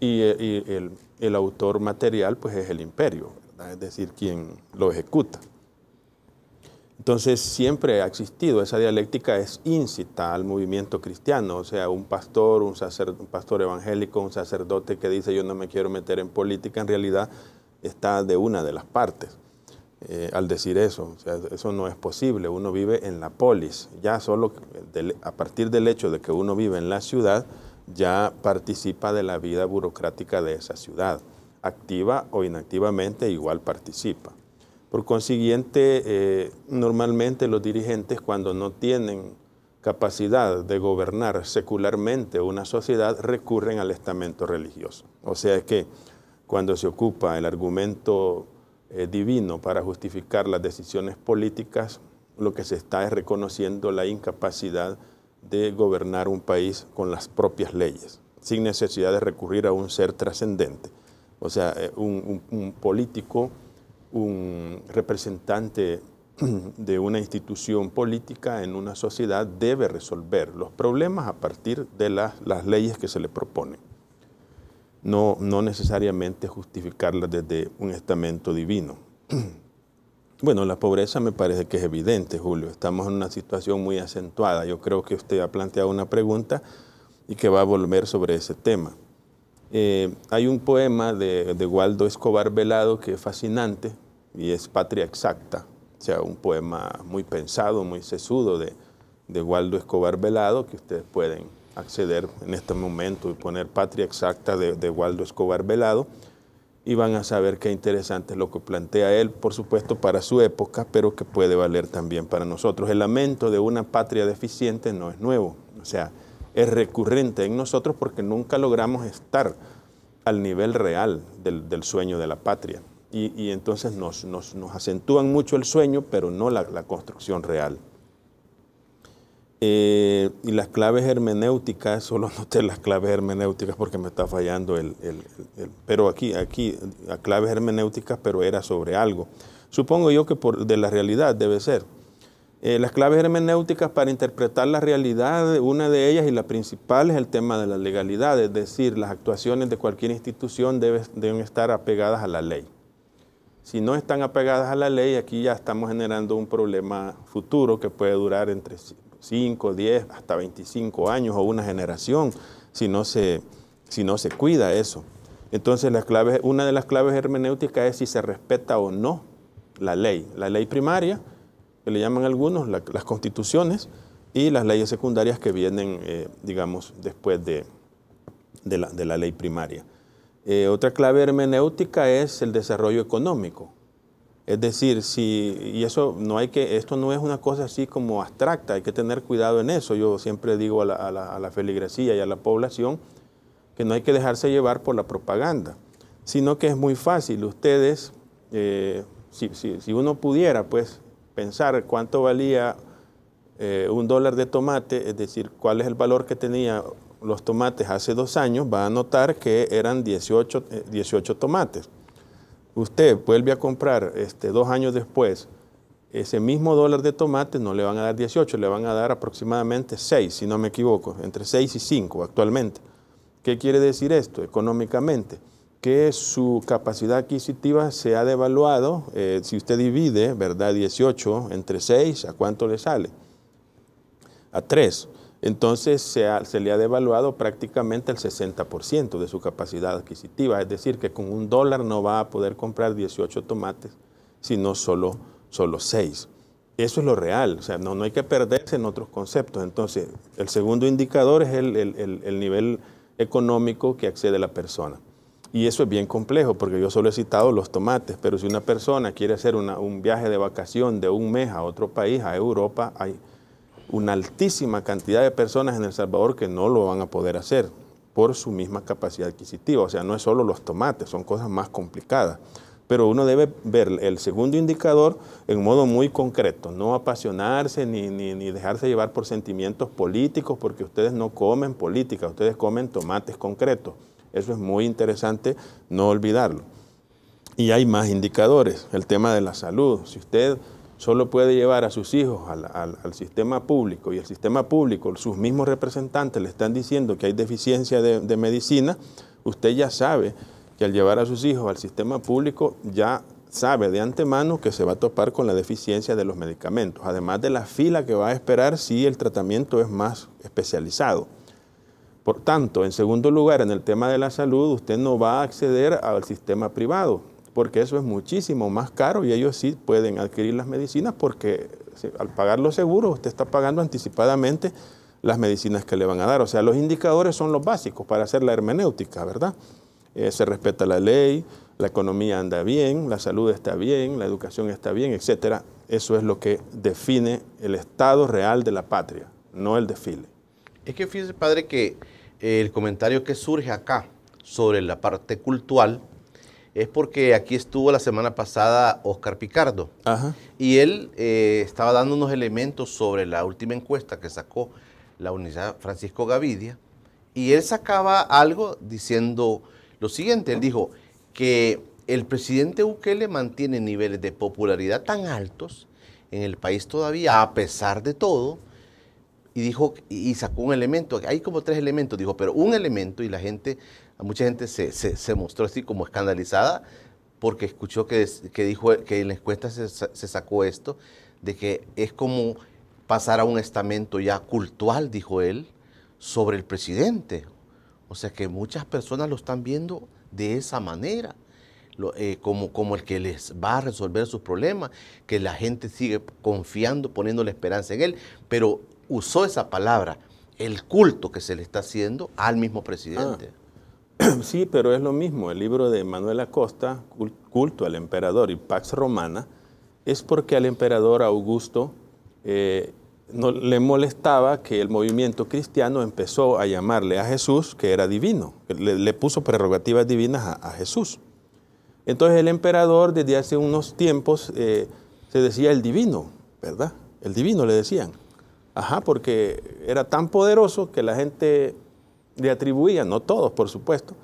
S2: y, eh, el, autor material, pues es el imperio, es decir, quien lo ejecuta. Entonces siempre ha existido, esa dialéctica es íncita al movimiento cristiano, o sea, un pastor, un, pastor evangélico, un sacerdote que dice yo no me quiero meter en política, en realidad está de una de las partes. Eh, al decir eso. eso no es posible. Uno vive en la polis. Ya solo a partir del hecho de que uno vive en la ciudad, ya participa de la vida burocrática de esa ciudad. Activa o inactivamente igual participa. Por consiguiente, eh, normalmente los dirigentes cuando no tienen capacidad de gobernar secularmente una sociedad recurren al estamento religioso. O sea que cuando se ocupa el argumento eh, divino para justificar las decisiones políticas, lo que se está es reconociendo la incapacidad de gobernar un país con las propias leyes, sin necesidad de recurrir a un ser trascendente, o sea, eh, un, político, un representante de una institución política en una sociedad debe resolver los problemas a partir de las, leyes que se le proponen. No, no necesariamente justificarlas desde un estamento divino. Bueno, la pobreza me parece que es evidente, Julio. Estamos en una situación muy acentuada. Yo creo que usted ha planteado una pregunta y que va a volver sobre ese tema. Eh, hay un poema de, Waldo Escobar Velado que es fascinante y es Patria Exacta. O sea, un poema muy pensado, muy sesudo de, Waldo Escobar Velado que ustedes pueden acceder en este momento y poner Patria Exacta de, de Waldo Escobar Velado y van a saber qué interesante es lo que plantea él, por supuesto, para su época, pero que puede valer también para nosotros. El lamento de una patria deficiente no es nuevo, o sea, es recurrente en nosotros porque nunca logramos estar al nivel real del, sueño de la patria. Y, entonces nos, acentúan mucho el sueño, pero no la construcción real. Eh, y las claves hermenéuticas, solo noté las claves hermenéuticas porque me está fallando el, pero aquí, aquí, claves hermenéuticas, pero era sobre algo. Supongo yo que por, de la realidad debe ser. Eh, las claves hermenéuticas para interpretar la realidad, una de ellas y la principal es el tema de la legalidad, es decir, las actuaciones de cualquier institución deben estar apegadas a la ley. Si no están apegadas a la ley, aquí ya estamos generando un problema futuro que puede durar entre sí. 5, 10, hasta 25 años o una generación si no se, si no se cuida eso. Entonces, una de las claves hermenéuticas es si se respeta o no la ley. La ley primaria, que le llaman algunos, las constituciones, y las leyes secundarias que vienen, eh, digamos, después de, de, la, ley primaria. Eh, otra clave hermenéutica es el desarrollo económico. Es decir, si, y eso no hay que, esto no es una cosa así como abstracta, hay que tener cuidado en eso. Yo siempre digo a la, feligresía y a la población que no hay que dejarse llevar por la propaganda, sino que es muy fácil. Ustedes, eh, si, uno pudiera, pues, pensar cuánto valía eh, un dólar de tomate, es decir, cuál es el valor que tenían los tomates hace dos años, va a notar que eran 18, 18 eh, tomates usted vuelve a comprar este, dos años después ese mismo dólar de tomate, no le van a dar 18, le van a dar aproximadamente 6, si no me equivoco, entre 6 y 5 actualmente. ¿Qué quiere decir esto económicamente? Que su capacidad adquisitiva se ha devaluado, eh, si usted divide, ¿verdad? 18 entre 6, ¿a cuánto le sale? A 3 entonces se, le ha devaluado prácticamente el 60% de su capacidad adquisitiva, es decir, que con un dólar no va a poder comprar 18 tomates, sino solo, solo 6. Eso es lo real, o sea, no, no hay que perderse en otros conceptos. Entonces, el segundo indicador es el, nivel económico que accede la persona. Y eso es bien complejo, porque yo solo he citado los tomates, pero si una persona quiere hacer un viaje de vacación de un mes a otro país, a Europa, hay una altísima cantidad de personas en El Salvador que no lo van a poder hacer por su misma capacidad adquisitiva. O sea, no es solo los tomates, son cosas más complicadas. Pero uno debe ver el segundo indicador en modo muy concreto, no apasionarse ni, ni, ni dejarse llevar por sentimientos políticos, porque ustedes no comen política, ustedes comen tomates concretos. Eso es muy interesante no olvidarlo. Y hay más indicadores, el tema de la salud. Si usted solo puede llevar a sus hijos al, sistema público y el sistema público, sus mismos representantes le están diciendo que hay deficiencia de, medicina, usted ya sabe que al llevar a sus hijos al sistema público ya sabe de antemano que se va a topar con la deficiencia de los medicamentos, además de la fila que va a esperar si el tratamiento es más especializado. Por tanto, en segundo lugar, en el tema de la salud, usted no va a acceder al sistema privado porque eso es muchísimo más caro y ellos sí pueden adquirir las medicinas porque al pagar los seguros usted está pagando anticipadamente las medicinas que le van a dar. O sea, los indicadores son los básicos para hacer la hermenéutica, ¿verdad? Eh, se respeta la ley, la economía anda bien, la salud está bien, la educación está bien, etc. Eso es lo que define el estado real de la patria, no el desfile. Es que fíjese, padre, que el comentario que surge
S1: acá sobre la parte cultural es porque aquí estuvo la semana pasada Oscar Picardo. Y él eh, estaba dando unos elementos sobre la última encuesta que sacó la unidad Francisco Gavidia. Y él sacaba algo diciendo lo siguiente. Él dijo que el presidente Bukele mantiene niveles de popularidad tan altos en el país todavía, a pesar de todo, y dijo y sacó un elemento, hay como tres elementos, dijo, pero un elemento y la gente mucha gente se, mostró así como escandalizada porque escuchó que, dijo que en la encuesta se, sacó esto, de que es como pasar a un estamento ya cultual, dijo él, sobre el presidente. O sea que muchas personas lo están viendo de esa manera, eh, como, el que les va a resolver sus problemas, que la gente sigue confiando, poniendo la esperanza en él, pero
S2: usó esa palabra, el culto que se le está haciendo al mismo presidente. Ah. sí, pero es lo mismo. El libro de Manuel Acosta, Culto al Emperador y Pax Romana, es porque al emperador Augusto eh, no, le molestaba que el movimiento cristiano empezó a llamarle a Jesús que era divino, le, puso prerrogativas divinas a, Jesús. Entonces el emperador desde hace unos tiempos eh, se decía el divino, ¿verdad? El divino le decían. Ajá, porque era tan poderoso que la gente le atribuía, no todos por supuesto,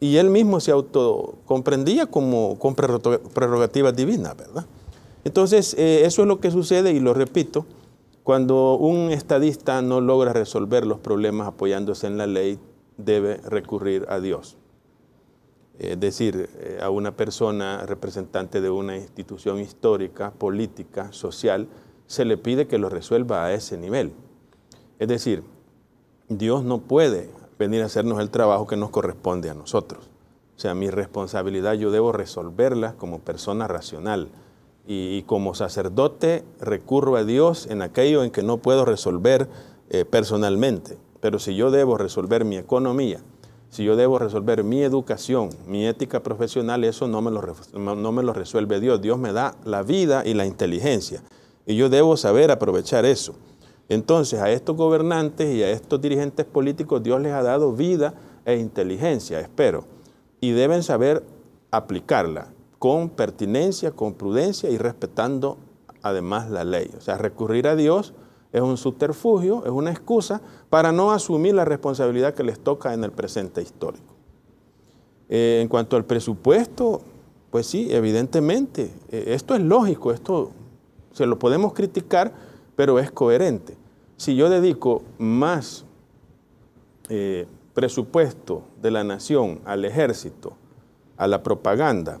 S2: y él mismo se autocomprendía como con prerrogativas divinas, ¿verdad? Entonces, eh, eso es lo que sucede, y lo repito, cuando un estadista no logra resolver los problemas apoyándose en la ley, debe recurrir a Dios. Es decir, eh, a una persona representante de una institución histórica, política, social, se le pide que lo resuelva a ese nivel. Es decir, Dios no puede venir a hacernos el trabajo que nos corresponde a nosotros. O sea, mi responsabilidad yo debo resolverla como persona racional. Y, como sacerdote recurro a Dios en aquello en que no puedo resolver eh, personalmente. Pero si yo debo resolver mi economía, si yo debo resolver mi educación, mi ética profesional, eso no no me lo resuelve Dios. Dios me da la vida y la inteligencia. Y yo debo saber aprovechar eso. Entonces a estos gobernantes y a estos dirigentes políticos Dios les ha dado vida e inteligencia, espero, y deben saber aplicarla con pertinencia, con prudencia y respetando además la ley. O sea, recurrir a Dios es un subterfugio, es una excusa para no asumir la responsabilidad que les toca en el presente histórico. Eh, en cuanto al presupuesto, pues sí, evidentemente, eh, esto es lógico, esto se lo podemos criticar, pero es coherente. Si yo dedico más eh, presupuesto de la nación al ejército, a la propaganda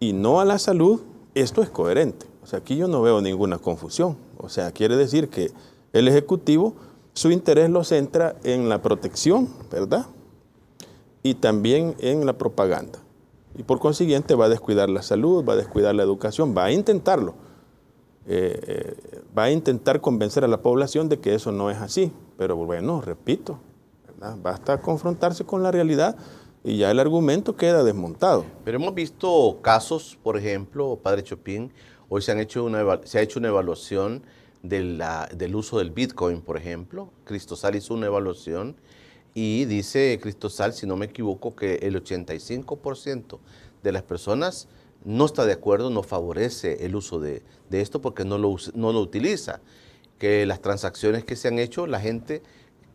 S2: y no a la salud, esto es coherente. O sea, aquí yo no veo ninguna confusión. O sea, quiere decir que el Ejecutivo, su interés lo centra en la protección, ¿verdad? Y también en la propaganda. Y por consiguiente va a descuidar la salud, va a descuidar la educación, va a intentarlo. Eh, eh, va a intentar convencer a la población de que eso no es así. Pero bueno, repito, basta confrontarse con la realidad y ya el argumento queda desmontado. Pero hemos visto casos, por ejemplo, Padre
S1: Chopin, hoy se, han hecho se ha hecho una evaluación del uso del Bitcoin, por ejemplo. Cristosal hizo una evaluación y dice Cristosal, si no me equivoco, que el 85% de las personas no está de acuerdo, no favorece el uso de, esto porque no lo, no lo utiliza. Que las transacciones que se han hecho, la gente,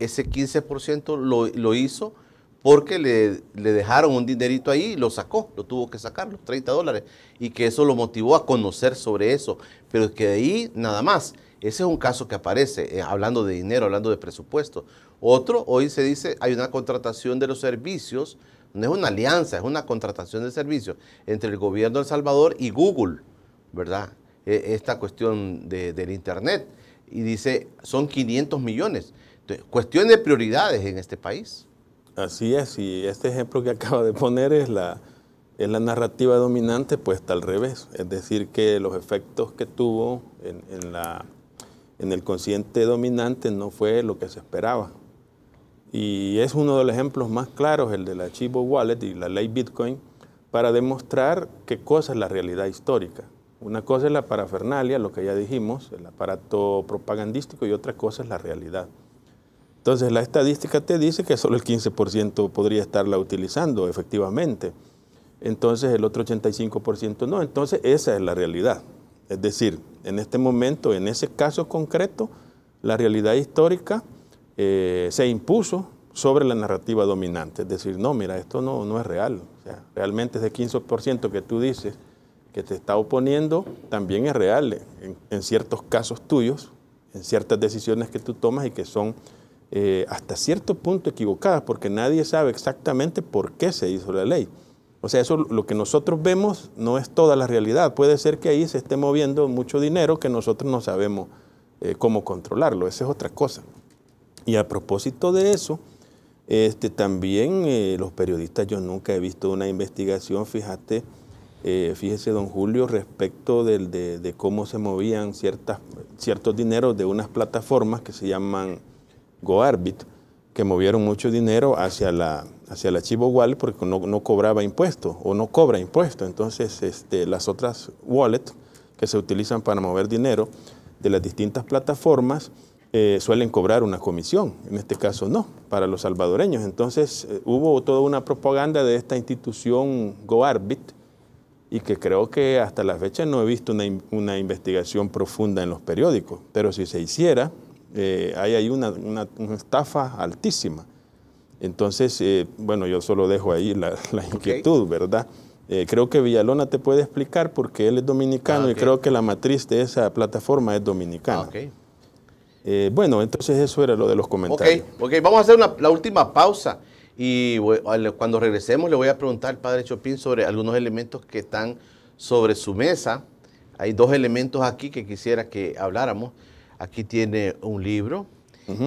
S1: ese 15% lo, hizo porque le, dejaron un dinerito ahí y lo sacó, lo tuvo que sacar, los 30 dólares, y que eso lo motivó a conocer sobre eso, pero que de ahí nada más. Ese es un caso que aparece, eh, hablando de dinero, hablando de presupuesto. Otro, hoy se dice, hay una contratación de los servicios no es una alianza, es una contratación de servicios entre el gobierno de El Salvador y Google, ¿verdad? E, esta cuestión del Internet. Y dice, son 500
S2: millones. cuestión de prioridades en este país. Así es, y este ejemplo que acaba de poner es la, la narrativa dominante está al revés. Es decir, que los efectos que tuvo en la en el consciente dominante no fue lo que se esperaba. Y es uno de los ejemplos más claros, el del archivo Wallet y la ley Bitcoin, para demostrar qué cosa es la realidad histórica. Una cosa es la parafernalia, lo que ya dijimos, el aparato propagandístico, y otra cosa es la realidad. Entonces la estadística te dice que solo el 15% podría estarla utilizando efectivamente. Entonces el otro 85% no. Entonces esa es la realidad. Es decir, en este momento, en ese caso concreto, la realidad histórica eh, se impuso sobre la narrativa dominante. Es decir, no, mira, esto no, no es real. O sea, realmente ese 15% que tú dices que te está oponiendo también es real en, ciertos casos tuyos, en ciertas decisiones que tú tomas y que son eh, hasta cierto punto equivocadas, porque nadie sabe exactamente por qué se hizo la ley. O sea, eso lo que nosotros vemos no es toda la realidad. Puede ser que ahí se esté moviendo mucho dinero que nosotros no sabemos eh, cómo controlarlo. Esa es otra cosa. Y a propósito de eso, este, también eh, los periodistas, yo nunca he visto una investigación, fíjate, eh, fíjese don Julio, respecto de, cómo se movían ciertas, ciertos dineros de unas plataformas que se llaman GoArbit, que movieron mucho dinero hacia la, hacia Chivo Wallet porque no, no cobraba impuestos o no cobra impuestos. Entonces, este, las otras wallets que se utilizan para mover dinero de las distintas plataformas, eh, suelen cobrar una comisión, en este caso no, para los salvadoreños. Entonces eh, hubo toda una propaganda de esta institución GoArbit y que creo que hasta la fecha no he visto una, investigación profunda en los periódicos, pero si se hiciera, eh, hay ahí una, estafa altísima. Entonces, bueno, yo solo dejo ahí la, inquietud, ¿verdad? creo que Villalona te puede explicar porque él es dominicano ah, y creo que la matriz de esa plataforma es dominicana. Ah, eh, bueno, entonces eso era lo de los comentarios. Ok, okay. vamos a hacer la última pausa y cuando
S1: regresemos le voy a preguntar al padre Chopin sobre algunos elementos que están sobre su mesa. Hay dos elementos aquí que quisiera que habláramos. Aquí tiene un libro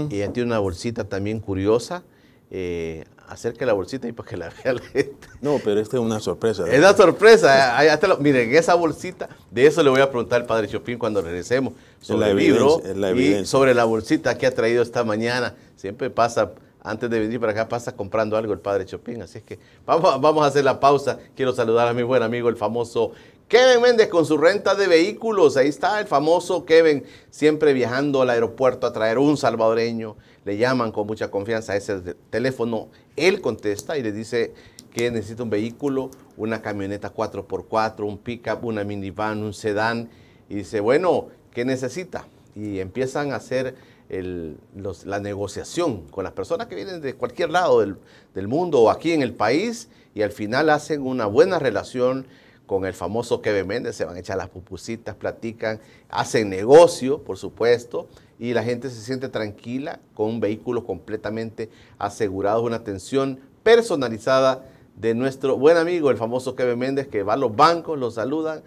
S1: y y tiene una bolsita también curiosa. Eh, acerque la bolsita y para que la vea la gente. No, pero esta es una sorpresa. Es una sorpresa. Hasta eh, miren, esa bolsita, de eso le voy a preguntar al padre Chopin cuando regresemos sobre el libro y sobre la bolsita que ha traído esta mañana. Siempre pasa, antes de venir para acá, pasa comprando algo el padre Chopin. Así es que vamos, vamos a hacer la pausa. Quiero saludar a mi buen amigo, el famoso Kevin Méndez con su renta de vehículos. Ahí está el famoso Kevin, siempre viajando al aeropuerto a traer un salvadoreño. Le llaman con mucha confianza a ese teléfono. Él contesta y le dice que necesita un vehículo, una camioneta 4x4, un pickup, una minivan, un sedán. Y dice, bueno, ¿qué necesita? Y empiezan a hacer la negociación con las personas que vienen de cualquier lado del, del mundo o aquí en el país y al final hacen una buena relación con el famoso Kevin Méndez, se van a echar las pupusitas, platican, hacen negocio, por supuesto, y la gente se siente tranquila con un vehículo completamente asegurado, una atención personalizada de nuestro buen amigo, el famoso Kevin Méndez, que va a los bancos, lo saludan,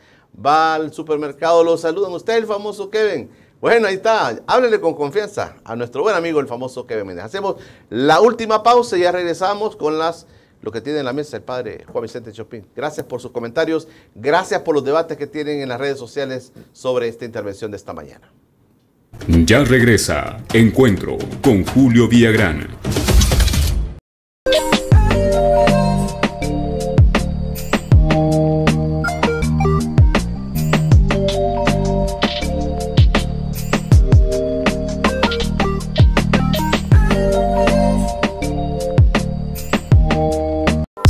S1: va al supermercado, lo saludan. Usted, el famoso Kevin. Bueno, ahí está. Háblele con confianza a nuestro buen amigo, el famoso Kevin Méndez. Hacemos la última pausa y ya regresamos con las lo que tiene en la mesa el padre Juan Vicente Chopin. Gracias por sus comentarios, gracias por los debates que tienen en las redes sociales sobre esta intervención de esta mañana.
S4: Ya regresa
S2: Encuentro con Julio Villagrán.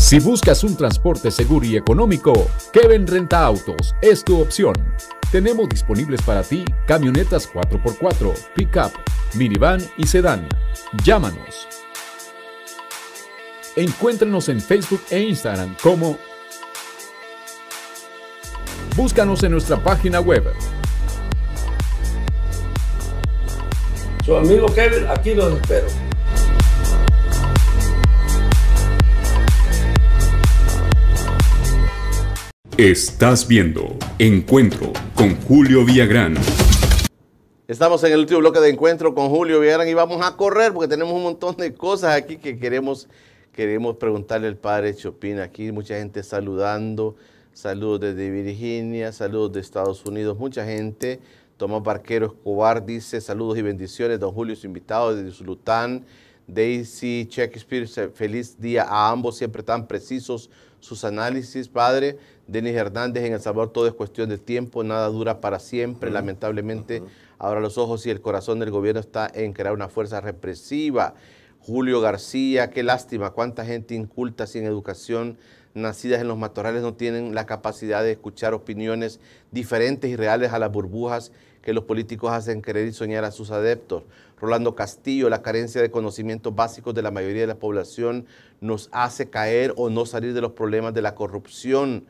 S1: Si buscas un transporte seguro y económico, Kevin Renta Autos es tu opción.
S2: Tenemos disponibles para ti camionetas 4x4, pickup, minivan y sedán. Llámanos. Encuéntrenos en Facebook e Instagram como Búscanos en nuestra página web. Su amigo
S3: Kevin aquí los espero.
S2: Estás viendo Encuentro
S4: con Julio Villagrán.
S1: Estamos en el último bloque de Encuentro con Julio Villagrán y vamos a correr porque tenemos un montón de cosas aquí que queremos, queremos preguntarle al padre Chopin. Aquí mucha gente saludando, saludos desde Virginia, saludos de Estados Unidos, mucha gente. Tomás Barquero Escobar dice saludos y bendiciones, don Julio, su invitado desde Zulután. Daisy Shakespeare, feliz día a ambos, siempre tan precisos sus análisis, padre. Denis Hernández, en El Salvador todo es cuestión de tiempo, nada dura para siempre, lamentablemente. Ahora los ojos y el corazón del gobierno está en crear una fuerza represiva. Julio García, qué lástima, cuánta gente inculta sin educación, nacidas en los matorrales, no tienen la capacidad de escuchar opiniones diferentes y reales a las burbujas que los políticos hacen querer y soñar a sus adeptos. Rolando Castillo, la carencia de conocimientos básicos de la mayoría de la población nos hace caer o no salir de los problemas de la corrupción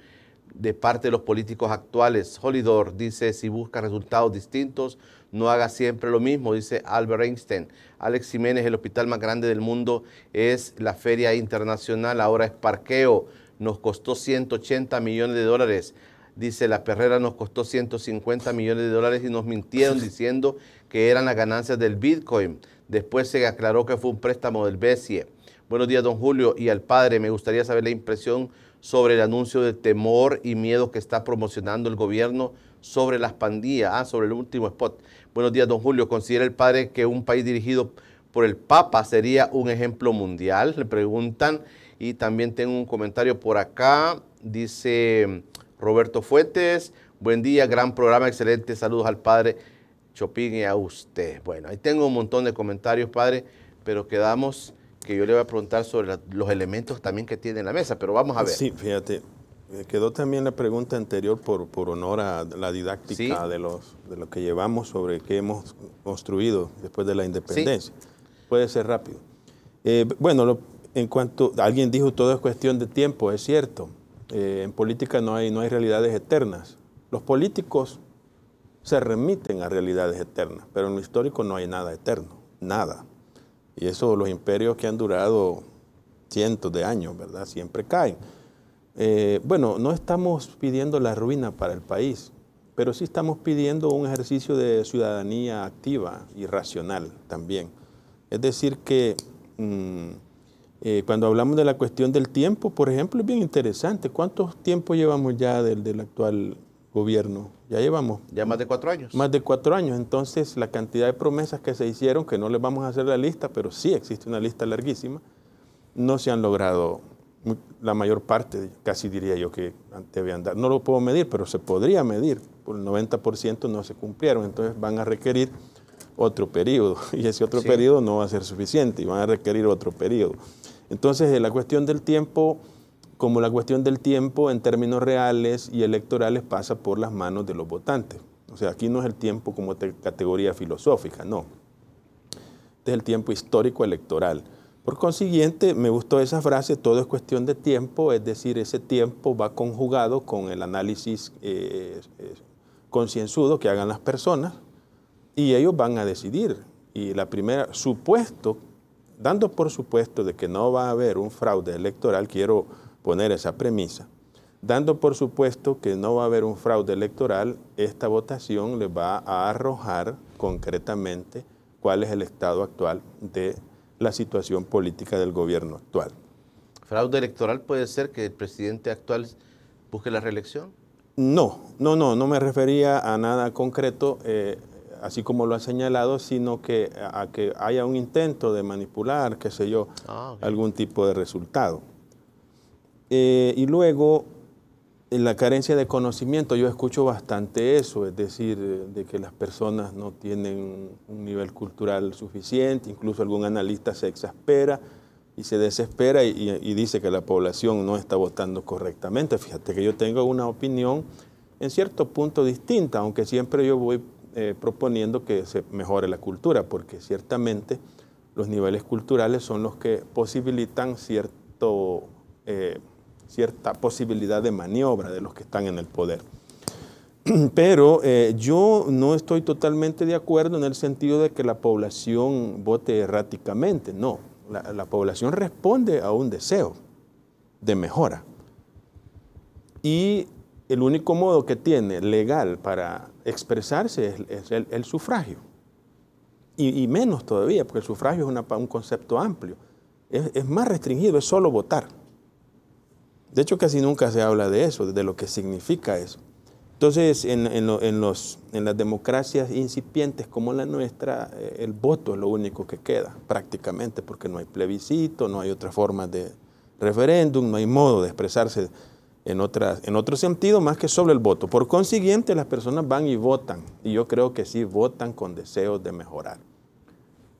S1: de parte de los políticos actuales. Holidor dice, si busca resultados distintos, no haga siempre lo mismo, dice Albert Einstein. Alex Jiménez, el hospital más grande del mundo es la feria internacional, ahora es parqueo, nos costó 180 millones de dólares. Dice, la perrera nos costó 150 millones de dólares y nos mintieron diciendo que eran las ganancias del Bitcoin. Después se aclaró que fue un préstamo del BCE. Buenos días, don Julio. Y al padre, me gustaría saber la impresión sobre el anuncio de temor y miedo que está promocionando el gobierno sobre las pandillas. Ah, sobre el último spot. Buenos días, don Julio. ¿Considera el padre que un país dirigido por el Papa sería un ejemplo mundial? Le preguntan. Y también tengo un comentario por acá. Dice Roberto Fuentes. Buen día, gran programa, excelente. Saludos al padre Chopin y a usted. Bueno, ahí tengo un montón de comentarios, padre, pero quedamos que yo le voy a preguntar sobre los elementos también que tiene en la mesa, pero vamos a ver. Sí,
S2: fíjate, eh, quedó también la pregunta anterior por, por honor a la didáctica de, los, de lo que llevamos sobre qué hemos construido después de la independencia. Puede ser rápido. Eh, bueno, en cuanto alguien dijo todo es cuestión de tiempo, es cierto. Eh, en política no hay, no hay realidades eternas. Los políticos se remiten a realidades eternas, pero en lo histórico no hay nada eterno, nada. Y eso los imperios que han durado cientos de años, ¿verdad? Siempre caen. Eh, bueno, no estamos pidiendo la ruina para el país, pero sí estamos pidiendo un ejercicio de ciudadanía activa y racional también. Es decir, que... Mm, eh, cuando hablamos de la cuestión del tiempo, por ejemplo, es bien interesante. ¿Cuánto tiempo llevamos ya del, actual gobierno? Ya llevamos. Ya más de cuatro años. Más de cuatro años. Entonces, la cantidad de promesas que se hicieron, que no les vamos a hacer la lista, pero sí existe una lista larguísima, no se han logrado la mayor parte, casi diría yo que debían dar. No lo puedo medir, pero se podría medir. Por el 90% no se cumplieron. Entonces, van a requerir otro periodo. Y ese otro periodo no va a ser suficiente y van a requerir otro periodo. Entonces, la cuestión del tiempo, como la cuestión del tiempo en términos reales y electorales pasa por las manos de los votantes. O sea, aquí no es el tiempo como categoría filosófica, no. Este es el tiempo histórico electoral. Por consiguiente, me gustó esa frase, todo es cuestión de tiempo, es decir, ese tiempo va conjugado con el análisis eh, eh, concienzudo que hagan las personas y ellos van a decidir. Y la primera, supuesto dando por supuesto de que no va a haber un fraude electoral, quiero poner esa premisa, dando por supuesto que no va a haber un fraude electoral, esta votación le va a arrojar concretamente cuál es el estado actual de la situación política del gobierno actual.
S1: ¿Fraude electoral puede ser que el presidente actual busque la reelección?
S2: No, no, no, no me refería a nada concreto. Eh, así como lo ha señalado, sino que a que haya un intento de manipular, qué sé yo, ah, algún tipo de resultado. Eh, y luego, en la carencia de conocimiento, yo escucho bastante eso, es decir, eh, de que las personas no tienen un nivel cultural suficiente, incluso algún analista se exaspera y se desespera y, y dice que la población no está votando correctamente. Fíjate que yo tengo una opinión en cierto punto distinta, aunque siempre yo voy eh, proponiendo que se mejore la cultura, porque ciertamente los niveles culturales son los que posibilitan cierto, eh, cierta posibilidad de maniobra de los que están en el poder. Pero eh, yo no estoy totalmente de acuerdo en el sentido de que la población vote erráticamente, no. la población responde a un deseo de mejora. Y el único modo que tiene legal para expresarse es, el, sufragio. Y, menos todavía, porque el sufragio es un concepto amplio. Es, más restringido, es solo votar. De hecho, casi nunca se habla de eso, de lo que significa eso. Entonces, en, en, los, en las democracias incipientes como la nuestra, eh, el voto es lo único que queda, prácticamente, porque no hay plebiscito, no hay otra forma de referéndum, no hay modo de expresarse en, otro sentido más que sobre el voto. Por consiguiente, las personas van y votan, y yo creo que sí votan con deseos de mejorar.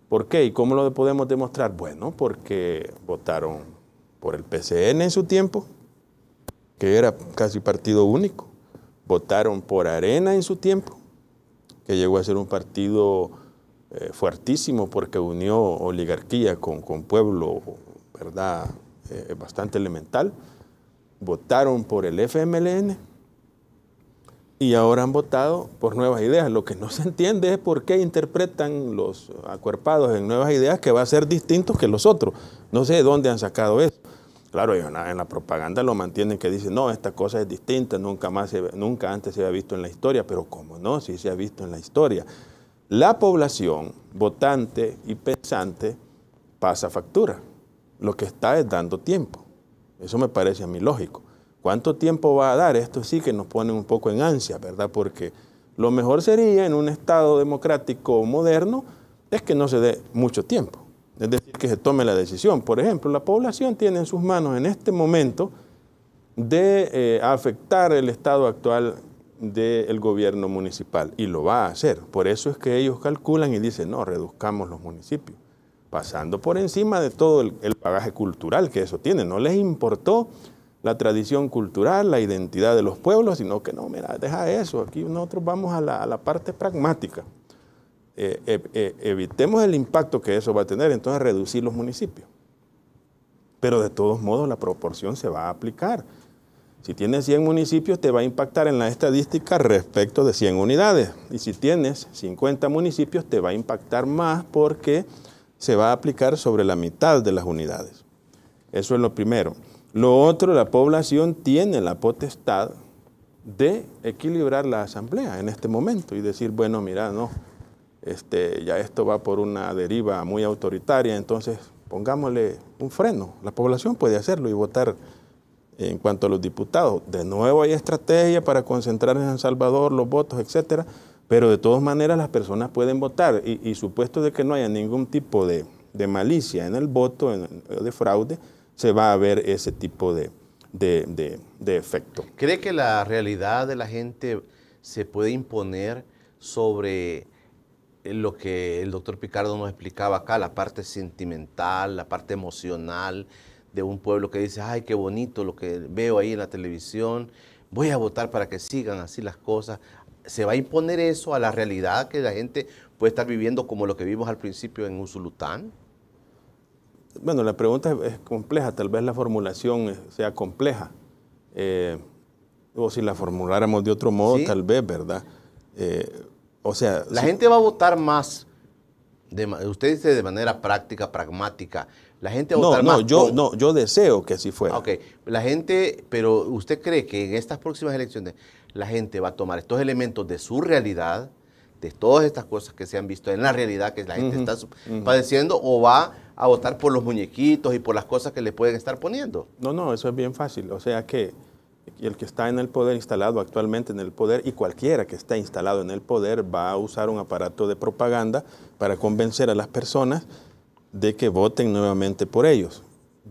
S2: ¿Por qué? ¿Y cómo lo podemos demostrar? Bueno, porque votaron por el PCN en su tiempo, que era casi partido único. Votaron por Arena en su tiempo, que llegó a ser un partido eh, fuertísimo porque unió oligarquía con, pueblo, ¿verdad? Eh, bastante elemental votaron por el FMLN y ahora han votado por nuevas ideas. Lo que no se entiende es por qué interpretan los acuerpados en nuevas ideas que va a ser distintos que los otros. No sé de dónde han sacado eso. Claro, ellos en la propaganda lo mantienen que dicen, no, esta cosa es distinta, nunca, más nunca antes se había visto en la historia, pero ¿cómo no? si se ha visto en la historia. La población votante y pensante pasa factura. Lo que está es dando tiempo. Eso me parece a mí lógico. ¿Cuánto tiempo va a dar? Esto sí que nos pone un poco en ansia, ¿verdad? Porque lo mejor sería en un Estado democrático moderno es que no se dé mucho tiempo. Es decir, que se tome la decisión. Por ejemplo, la población tiene en sus manos en este momento de eh, afectar el estado actual del gobierno municipal y lo va a hacer. Por eso es que ellos calculan y dicen, no, reduzcamos los municipios pasando por encima de todo el, bagaje cultural que eso tiene. No les importó la tradición cultural, la identidad de los pueblos, sino que no, mira, deja eso, aquí nosotros vamos a la, parte pragmática. Eh, eh, eh, evitemos el impacto que eso va a tener, entonces reducir los municipios. Pero de todos modos la proporción se va a aplicar. Si tienes 100 municipios, te va a impactar en la estadística respecto de 100 unidades. Y si tienes 50 municipios, te va a impactar más porque se va a aplicar sobre la mitad de las unidades. Eso es lo primero. Lo otro, la población tiene la potestad de equilibrar la asamblea en este momento y decir, bueno, mira, no, este, ya esto va por una deriva muy autoritaria, entonces pongámosle un freno. La población puede hacerlo y votar en cuanto a los diputados. De nuevo hay estrategia para concentrar en San Salvador los votos, etcétera. Pero de todas maneras las personas pueden votar y, supuesto de que no haya ningún tipo de, malicia en el voto, de fraude, se va a ver ese tipo de, de, efecto. ¿Cree que la realidad de la gente se puede
S1: imponer sobre lo que el doctor Picardo nos explicaba acá, la parte sentimental, la parte emocional de un pueblo que dice, ay, qué bonito lo que veo ahí en la televisión, voy a votar para que sigan así las cosas, se va a imponer eso a la realidad que la gente puede estar viviendo como lo que vimos al principio en
S2: Usulután? Bueno, la pregunta es compleja, tal vez la formulación sea compleja. Eh, o si la formuláramos de otro modo, tal vez, ¿verdad? Eh, o sea... La gente va a votar más, usted dice de
S1: manera práctica, pragmática, la gente va a votar más Yo,
S2: no, yo deseo que así fuera. Ok,
S1: la gente, pero usted cree que en estas próximas elecciones la gente va a tomar estos elementos de su realidad, de todas estas cosas que se han visto en la realidad que la gente está padeciendo, o va a votar por los muñequitos y por las cosas que le pueden estar poniendo. No, no,
S2: eso es bien fácil. O sea que el que está en el poder instalado actualmente en el poder y cualquiera que está instalado en el poder va a usar un aparato de propaganda para convencer a las personas de que voten nuevamente por ellos.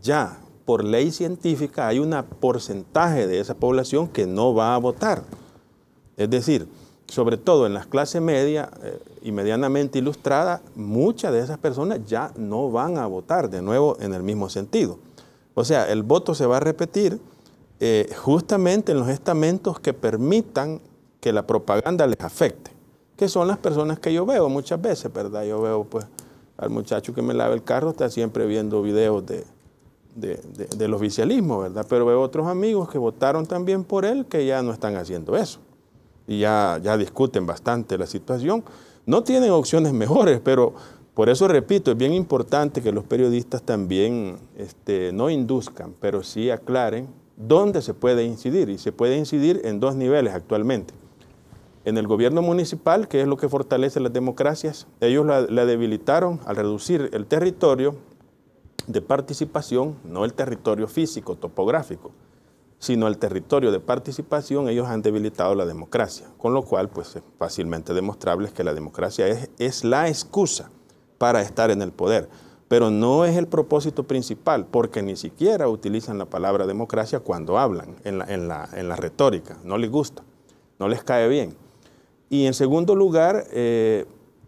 S2: Ya por ley científica hay un porcentaje de esa población que no va a votar. Es decir, sobre todo en las clases media eh, y medianamente ilustradas, muchas de esas personas ya no van a votar de nuevo en el mismo sentido. O sea, el voto se va a repetir eh, justamente en los estamentos que permitan que la propaganda les afecte, que son las personas que yo veo muchas veces, ¿verdad? Yo veo pues al muchacho que me lava el carro, está siempre viendo videos de, de, del oficialismo, ¿verdad? Pero veo otros amigos que votaron también por él que ya no están haciendo eso. Y ya, ya discuten bastante la situación. No tienen opciones mejores, pero por eso repito, es bien importante que los periodistas también este, no induzcan, pero sí aclaren dónde se puede incidir. Y se puede incidir en dos niveles actualmente. En el gobierno municipal, que es lo que fortalece las democracias, ellos la debilitaron al reducir el territorio de participación, no el territorio físico, topográfico, sino el territorio de participación, ellos han debilitado la democracia, con lo cual pues es fácilmente demostrable que la democracia es, es la excusa para estar en el poder, pero no es el propósito principal, porque ni siquiera utilizan la palabra democracia cuando hablan en la, retórica, no les gusta, no les cae bien. Y en segundo lugar, eh,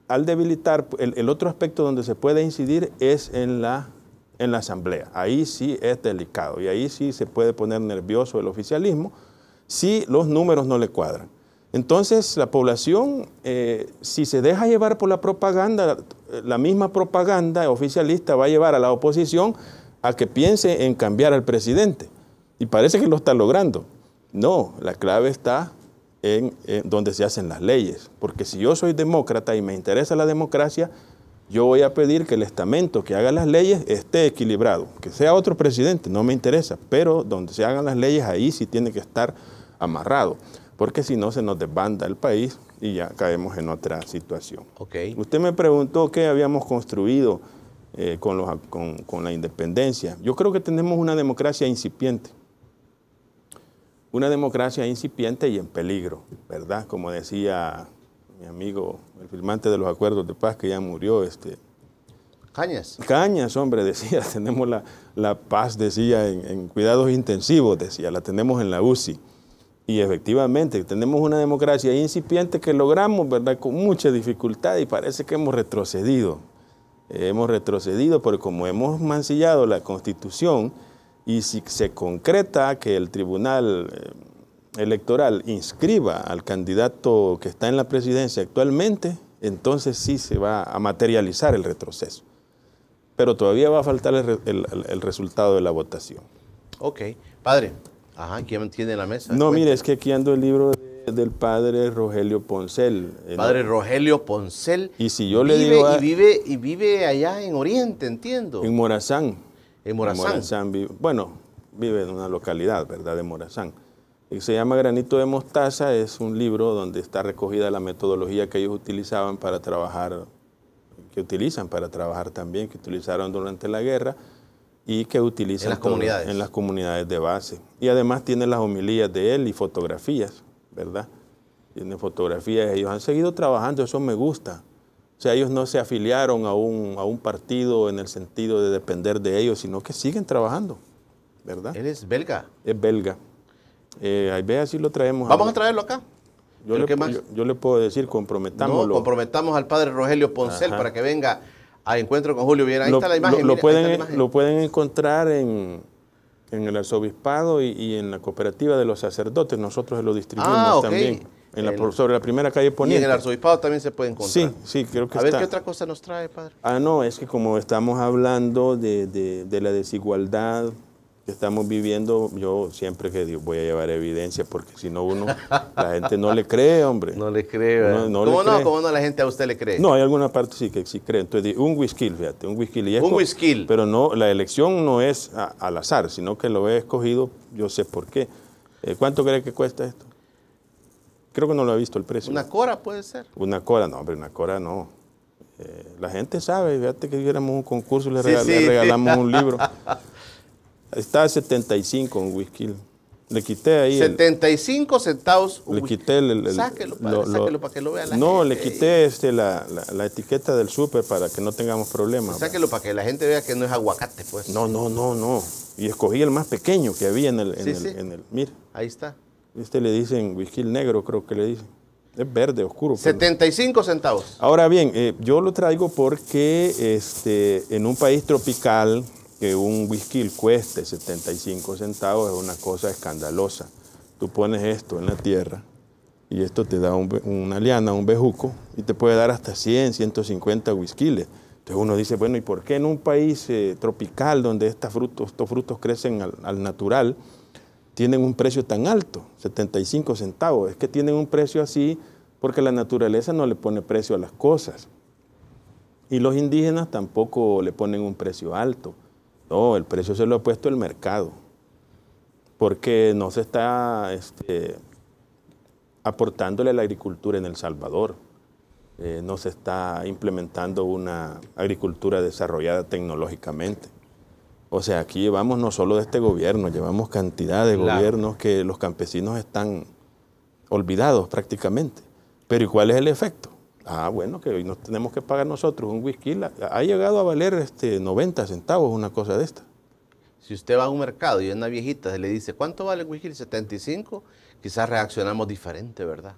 S2: al debilitar, el, el otro aspecto donde se puede incidir es en la en la Asamblea. Ahí sí es delicado y ahí sí se puede poner nervioso el oficialismo si los números no le cuadran. Entonces, la población, eh, si se deja llevar por la propaganda, la misma propaganda oficialista va a llevar a la oposición a que piense en cambiar al presidente. Y parece que lo está logrando. No, la clave está en, en donde se hacen las leyes. Porque si yo soy demócrata y me interesa la democracia, yo voy a pedir que el estamento que haga las leyes esté equilibrado, que sea otro presidente, no me interesa, pero donde se hagan las leyes ahí sí tiene que estar amarrado, porque si no se nos desbanda el país y ya caemos en otra situación. Usted me preguntó qué habíamos construido eh, con, con la independencia. Yo creo que tenemos una democracia incipiente, una democracia incipiente y en peligro, ¿verdad? Como decía mi amigo, el firmante de los acuerdos de paz que ya murió, este... Cañas. Cañas, hombre, decía, tenemos la, paz, decía, en, cuidados intensivos, decía, la tenemos en la UCI. Y efectivamente, tenemos una democracia incipiente que logramos, ¿verdad?, con mucha dificultad y parece que hemos retrocedido. Eh, hemos retrocedido porque como hemos mancillado la Constitución y si se concreta que el Tribunal... Eh, electoral inscriba al candidato que está en la presidencia actualmente, entonces sí se va a materializar el retroceso. Pero todavía va a faltar el, resultado de la votación.
S1: Ok. Padre, ajá, ¿quién tiene la mesa? No,
S2: mire, es que aquí ando el libro del padre Rogelio Poncel. Eh, padre
S1: Rogelio Poncel.
S2: Y si yo le digo... y,
S1: vive, y vive allá en Oriente, entiendo. En
S2: Morazán. En Morazán. bueno, vive en una localidad, ¿verdad? De Morazán se llama Granito de Mostaza, es un libro donde está recogida la metodología que ellos utilizaban para trabajar, que utilizan para trabajar también, que utilizaron durante la guerra y que utilizan en las, comunidades. En las comunidades de base. Y además tiene las homilías de él y fotografías, ¿verdad? Tiene fotografías, ellos han seguido trabajando, eso me gusta. O sea, ellos no se afiliaron a un, a un partido en el sentido de depender de ellos, sino que siguen trabajando, ¿verdad? Él es belga. Es belga. Eh, ahí lo traemos. Vamos a, traerlo acá. Yo
S1: le, puedo decir, comprometámoslo. No, comprometamos al padre Rogelio Poncel para que venga a encuentro con Julio Bien. Ahí está la imagen. Lo, pueden,
S2: encontrar en, el arzobispado y, en la cooperativa de los sacerdotes. Nosotros lo distribuimos ah, también. En la, sobre la primera calle Poniente. Y en el arzobispado también se puede encontrar. Sí, sí, creo que A ver qué otra
S1: cosa nos trae, padre.
S2: Ah, no, es que como estamos hablando de la desigualdad estamos viviendo, yo siempre que digo, voy a llevar evidencia, porque si no uno, la gente no le cree, hombre. No le cree, ¿Cómo no? ¿Cómo
S1: no la gente a usted le cree? No, hay
S2: alguna parte sí que sí cree. Entonces, un whisky, fíjate, un whisky. un whisky. Pero no, la elección no es al azar, sino que lo he escogido, yo sé por qué. Eh, ¿Cuánto cree que cuesta esto? Creo que no lo ha visto el precio. ¿Una
S1: cora puede ser?
S2: Una cora, no, hombre, una cora no. Eh, la gente sabe, fíjate que diéramos un concurso y le, regalamos un libro. Está 75 un whisky. Le quité ahí.
S1: 75 centavos. le quité el. sáquelo, sáquelo para que lo vea la no, gente. No, le quité
S2: este, la, etiqueta del súper para que no tengamos problemas. Pues sáquelo para que la gente vea que no es aguacate, pues. No, no, no, no. Y escogí el más pequeño que había en el. En sí. mira. Ahí está. Este le dicen whisky negro, creo que le dicen. Es verde, oscuro. 75 centavos. Ahora bien, eh, yo lo traigo porque este, en un país tropical que un whisky cueste 75 centavos es una cosa escandalosa. Tú pones esto en la tierra y esto te da una liana, un bejuco, y te puede dar hasta 100, 150 whiskiles. Entonces uno dice, bueno, ¿y por qué en un país eh, tropical donde estos frutos crecen al, al, natural tienen un precio tan alto, 75 centavos? Es que tienen un precio así porque la naturaleza no le pone precio a las cosas. Y los indígenas tampoco le ponen un precio alto. No, el precio se lo ha puesto el mercado, porque no se está este, aportándole a la agricultura en El Salvador, eh, no se está implementando una agricultura desarrollada tecnológicamente. O sea, aquí llevamos no solo de este gobierno, llevamos cantidad de gobiernos que los campesinos están olvidados prácticamente. Pero ¿y cuál es el efecto? Ah, bueno, que hoy nos tenemos que pagar nosotros un whisky. ha llegado a valer este, 90 centavos una cosa de esta. Si usted va a un mercado y a una viejita le dice,
S1: ¿cuánto vale el whisky? 75, quizás reaccionamos diferente, ¿verdad?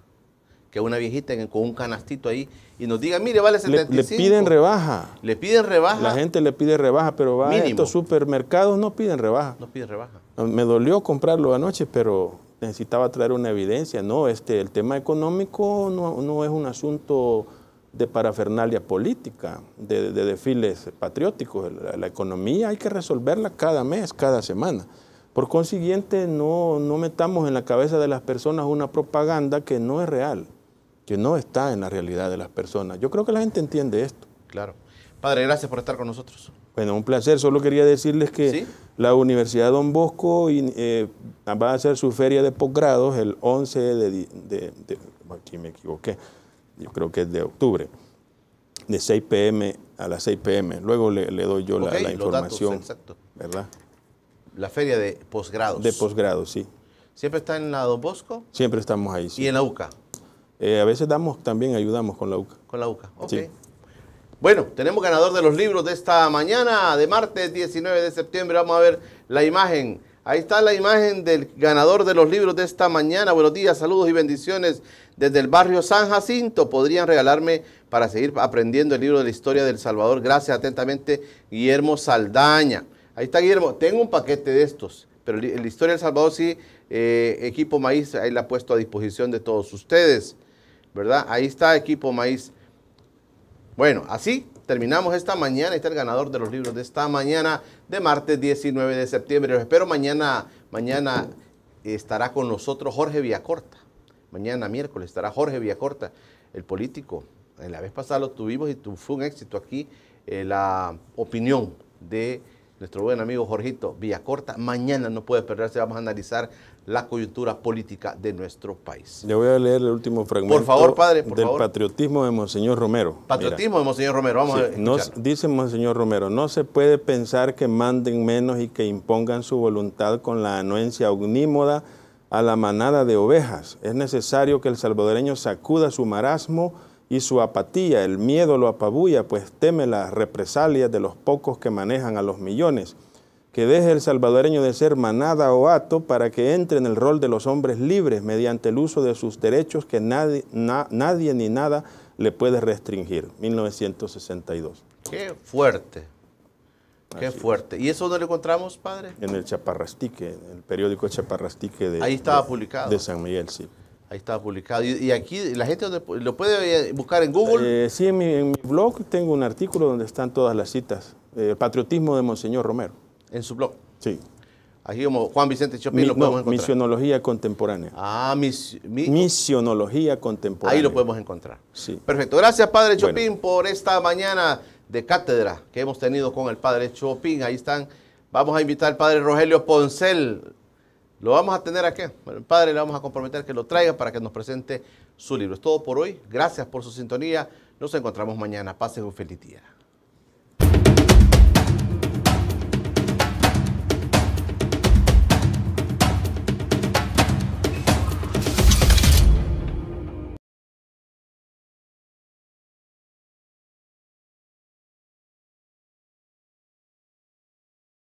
S1: Que una
S2: viejita con un canastito ahí y nos diga, mire, vale 75. Le, piden rebaja. Le piden rebaja. La gente le pide rebaja, pero va a estos supermercados no piden rebaja. No piden rebaja. Me dolió comprarlo anoche, pero necesitaba traer una evidencia. No, este, el tema económico no, es un asunto de parafernalia política, de, desfiles patrióticos. La, economía hay que resolverla cada mes, cada semana. Por consiguiente, no metamos en la cabeza de las personas una propaganda que no es real, que no está en la realidad de las personas. Yo creo que la gente entiende esto. Claro.
S1: Padre, gracias por estar con
S2: nosotros. Bueno, un placer. Solo quería decirles que la Universidad Don Bosco eh, va a hacer su feria de posgrados el 11 de, Aquí me equivoqué. Yo creo que es de octubre. De 6 p.m. a las 6 p.m. Luego le, doy yo la, información. exacto. ¿Verdad?
S1: La feria de posgrados. De
S2: posgrados, sí.
S1: ¿Siempre está en la Don Bosco?
S2: Siempre estamos ahí, sí. ¿Y en la UCA? Eh, a veces damos, también ayudamos con la UCA. Con la UCA, ok.
S1: Bueno, tenemos ganador de los libros de esta mañana, de martes 19 de septiembre. Vamos a ver la imagen. Ahí está la imagen del ganador de los libros de esta mañana. Buenos días, saludos y bendiciones desde el barrio San Jacinto. Podrían regalarme para seguir aprendiendo el libro de la historia del Salvador. Gracias atentamente, Guillermo Saldaña. Ahí está Guillermo. Tengo un paquete de estos, pero la historia del Salvador sí, eh, equipo maíz, ahí la ha puesto a disposición de todos ustedes. ¿Verdad? Ahí está equipo maíz. Bueno, así terminamos esta mañana. Está es el ganador de los libros de esta mañana, de martes 19 de septiembre. Los espero mañana. Mañana estará con nosotros Jorge Villacorta. Mañana miércoles estará Jorge Villacorta, el político. En La vez pasada lo tuvimos y fue un éxito aquí eh, la opinión de nuestro buen amigo Jorgito Villacorta. Mañana no puede perderse, vamos a analizar la coyuntura política de nuestro país.
S2: Le voy a leer el último fragmento por favor, padre, del patriotismo de Monseñor Romero. Patriotismo de Romero, vamos a Dice Monseñor Romero, no se puede pensar que manden menos y que impongan su voluntad con la anuencia omnímoda a la manada de ovejas. Es necesario que el salvadoreño sacuda su marasmo y su apatía. El miedo lo apabulla, pues teme las represalias de los pocos que manejan a los millones que deje el salvadoreño de ser manada o hato para que entre en el rol de los hombres libres mediante el uso de sus derechos que nadie, nadie ni nada le puede restringir. 1962. Qué fuerte.
S1: Qué fuerte. ¿Y eso dónde lo encontramos, padre?
S2: En el Chaparrastique, en el periódico Chaparrastique de, Ahí estaba publicado. San Miguel, sí.
S1: Ahí estaba publicado. Y, aquí la gente
S2: lo puede eh, buscar en Google. Eh, sí, en mi, blog tengo un artículo donde están todas las citas. Eh, el patriotismo de Monseñor Romero. En su blog. Sí. Aquí como Juan Vicente Chopin lo podemos encontrar. Misionología contemporánea. Ah, misionología contemporánea. Ahí lo podemos encontrar. Sí.
S1: Perfecto. Gracias, Padre Chopin, por esta mañana de cátedra que hemos tenido con el Padre Chopin. Ahí están. Vamos a invitar al Padre Rogelio Poncel. Lo vamos a tener aquí. Bueno, el Padre le vamos a comprometer que lo traiga para que nos presente su libro. Es todo por hoy. Gracias por su sintonía. Nos encontramos mañana. Pase un feliz día.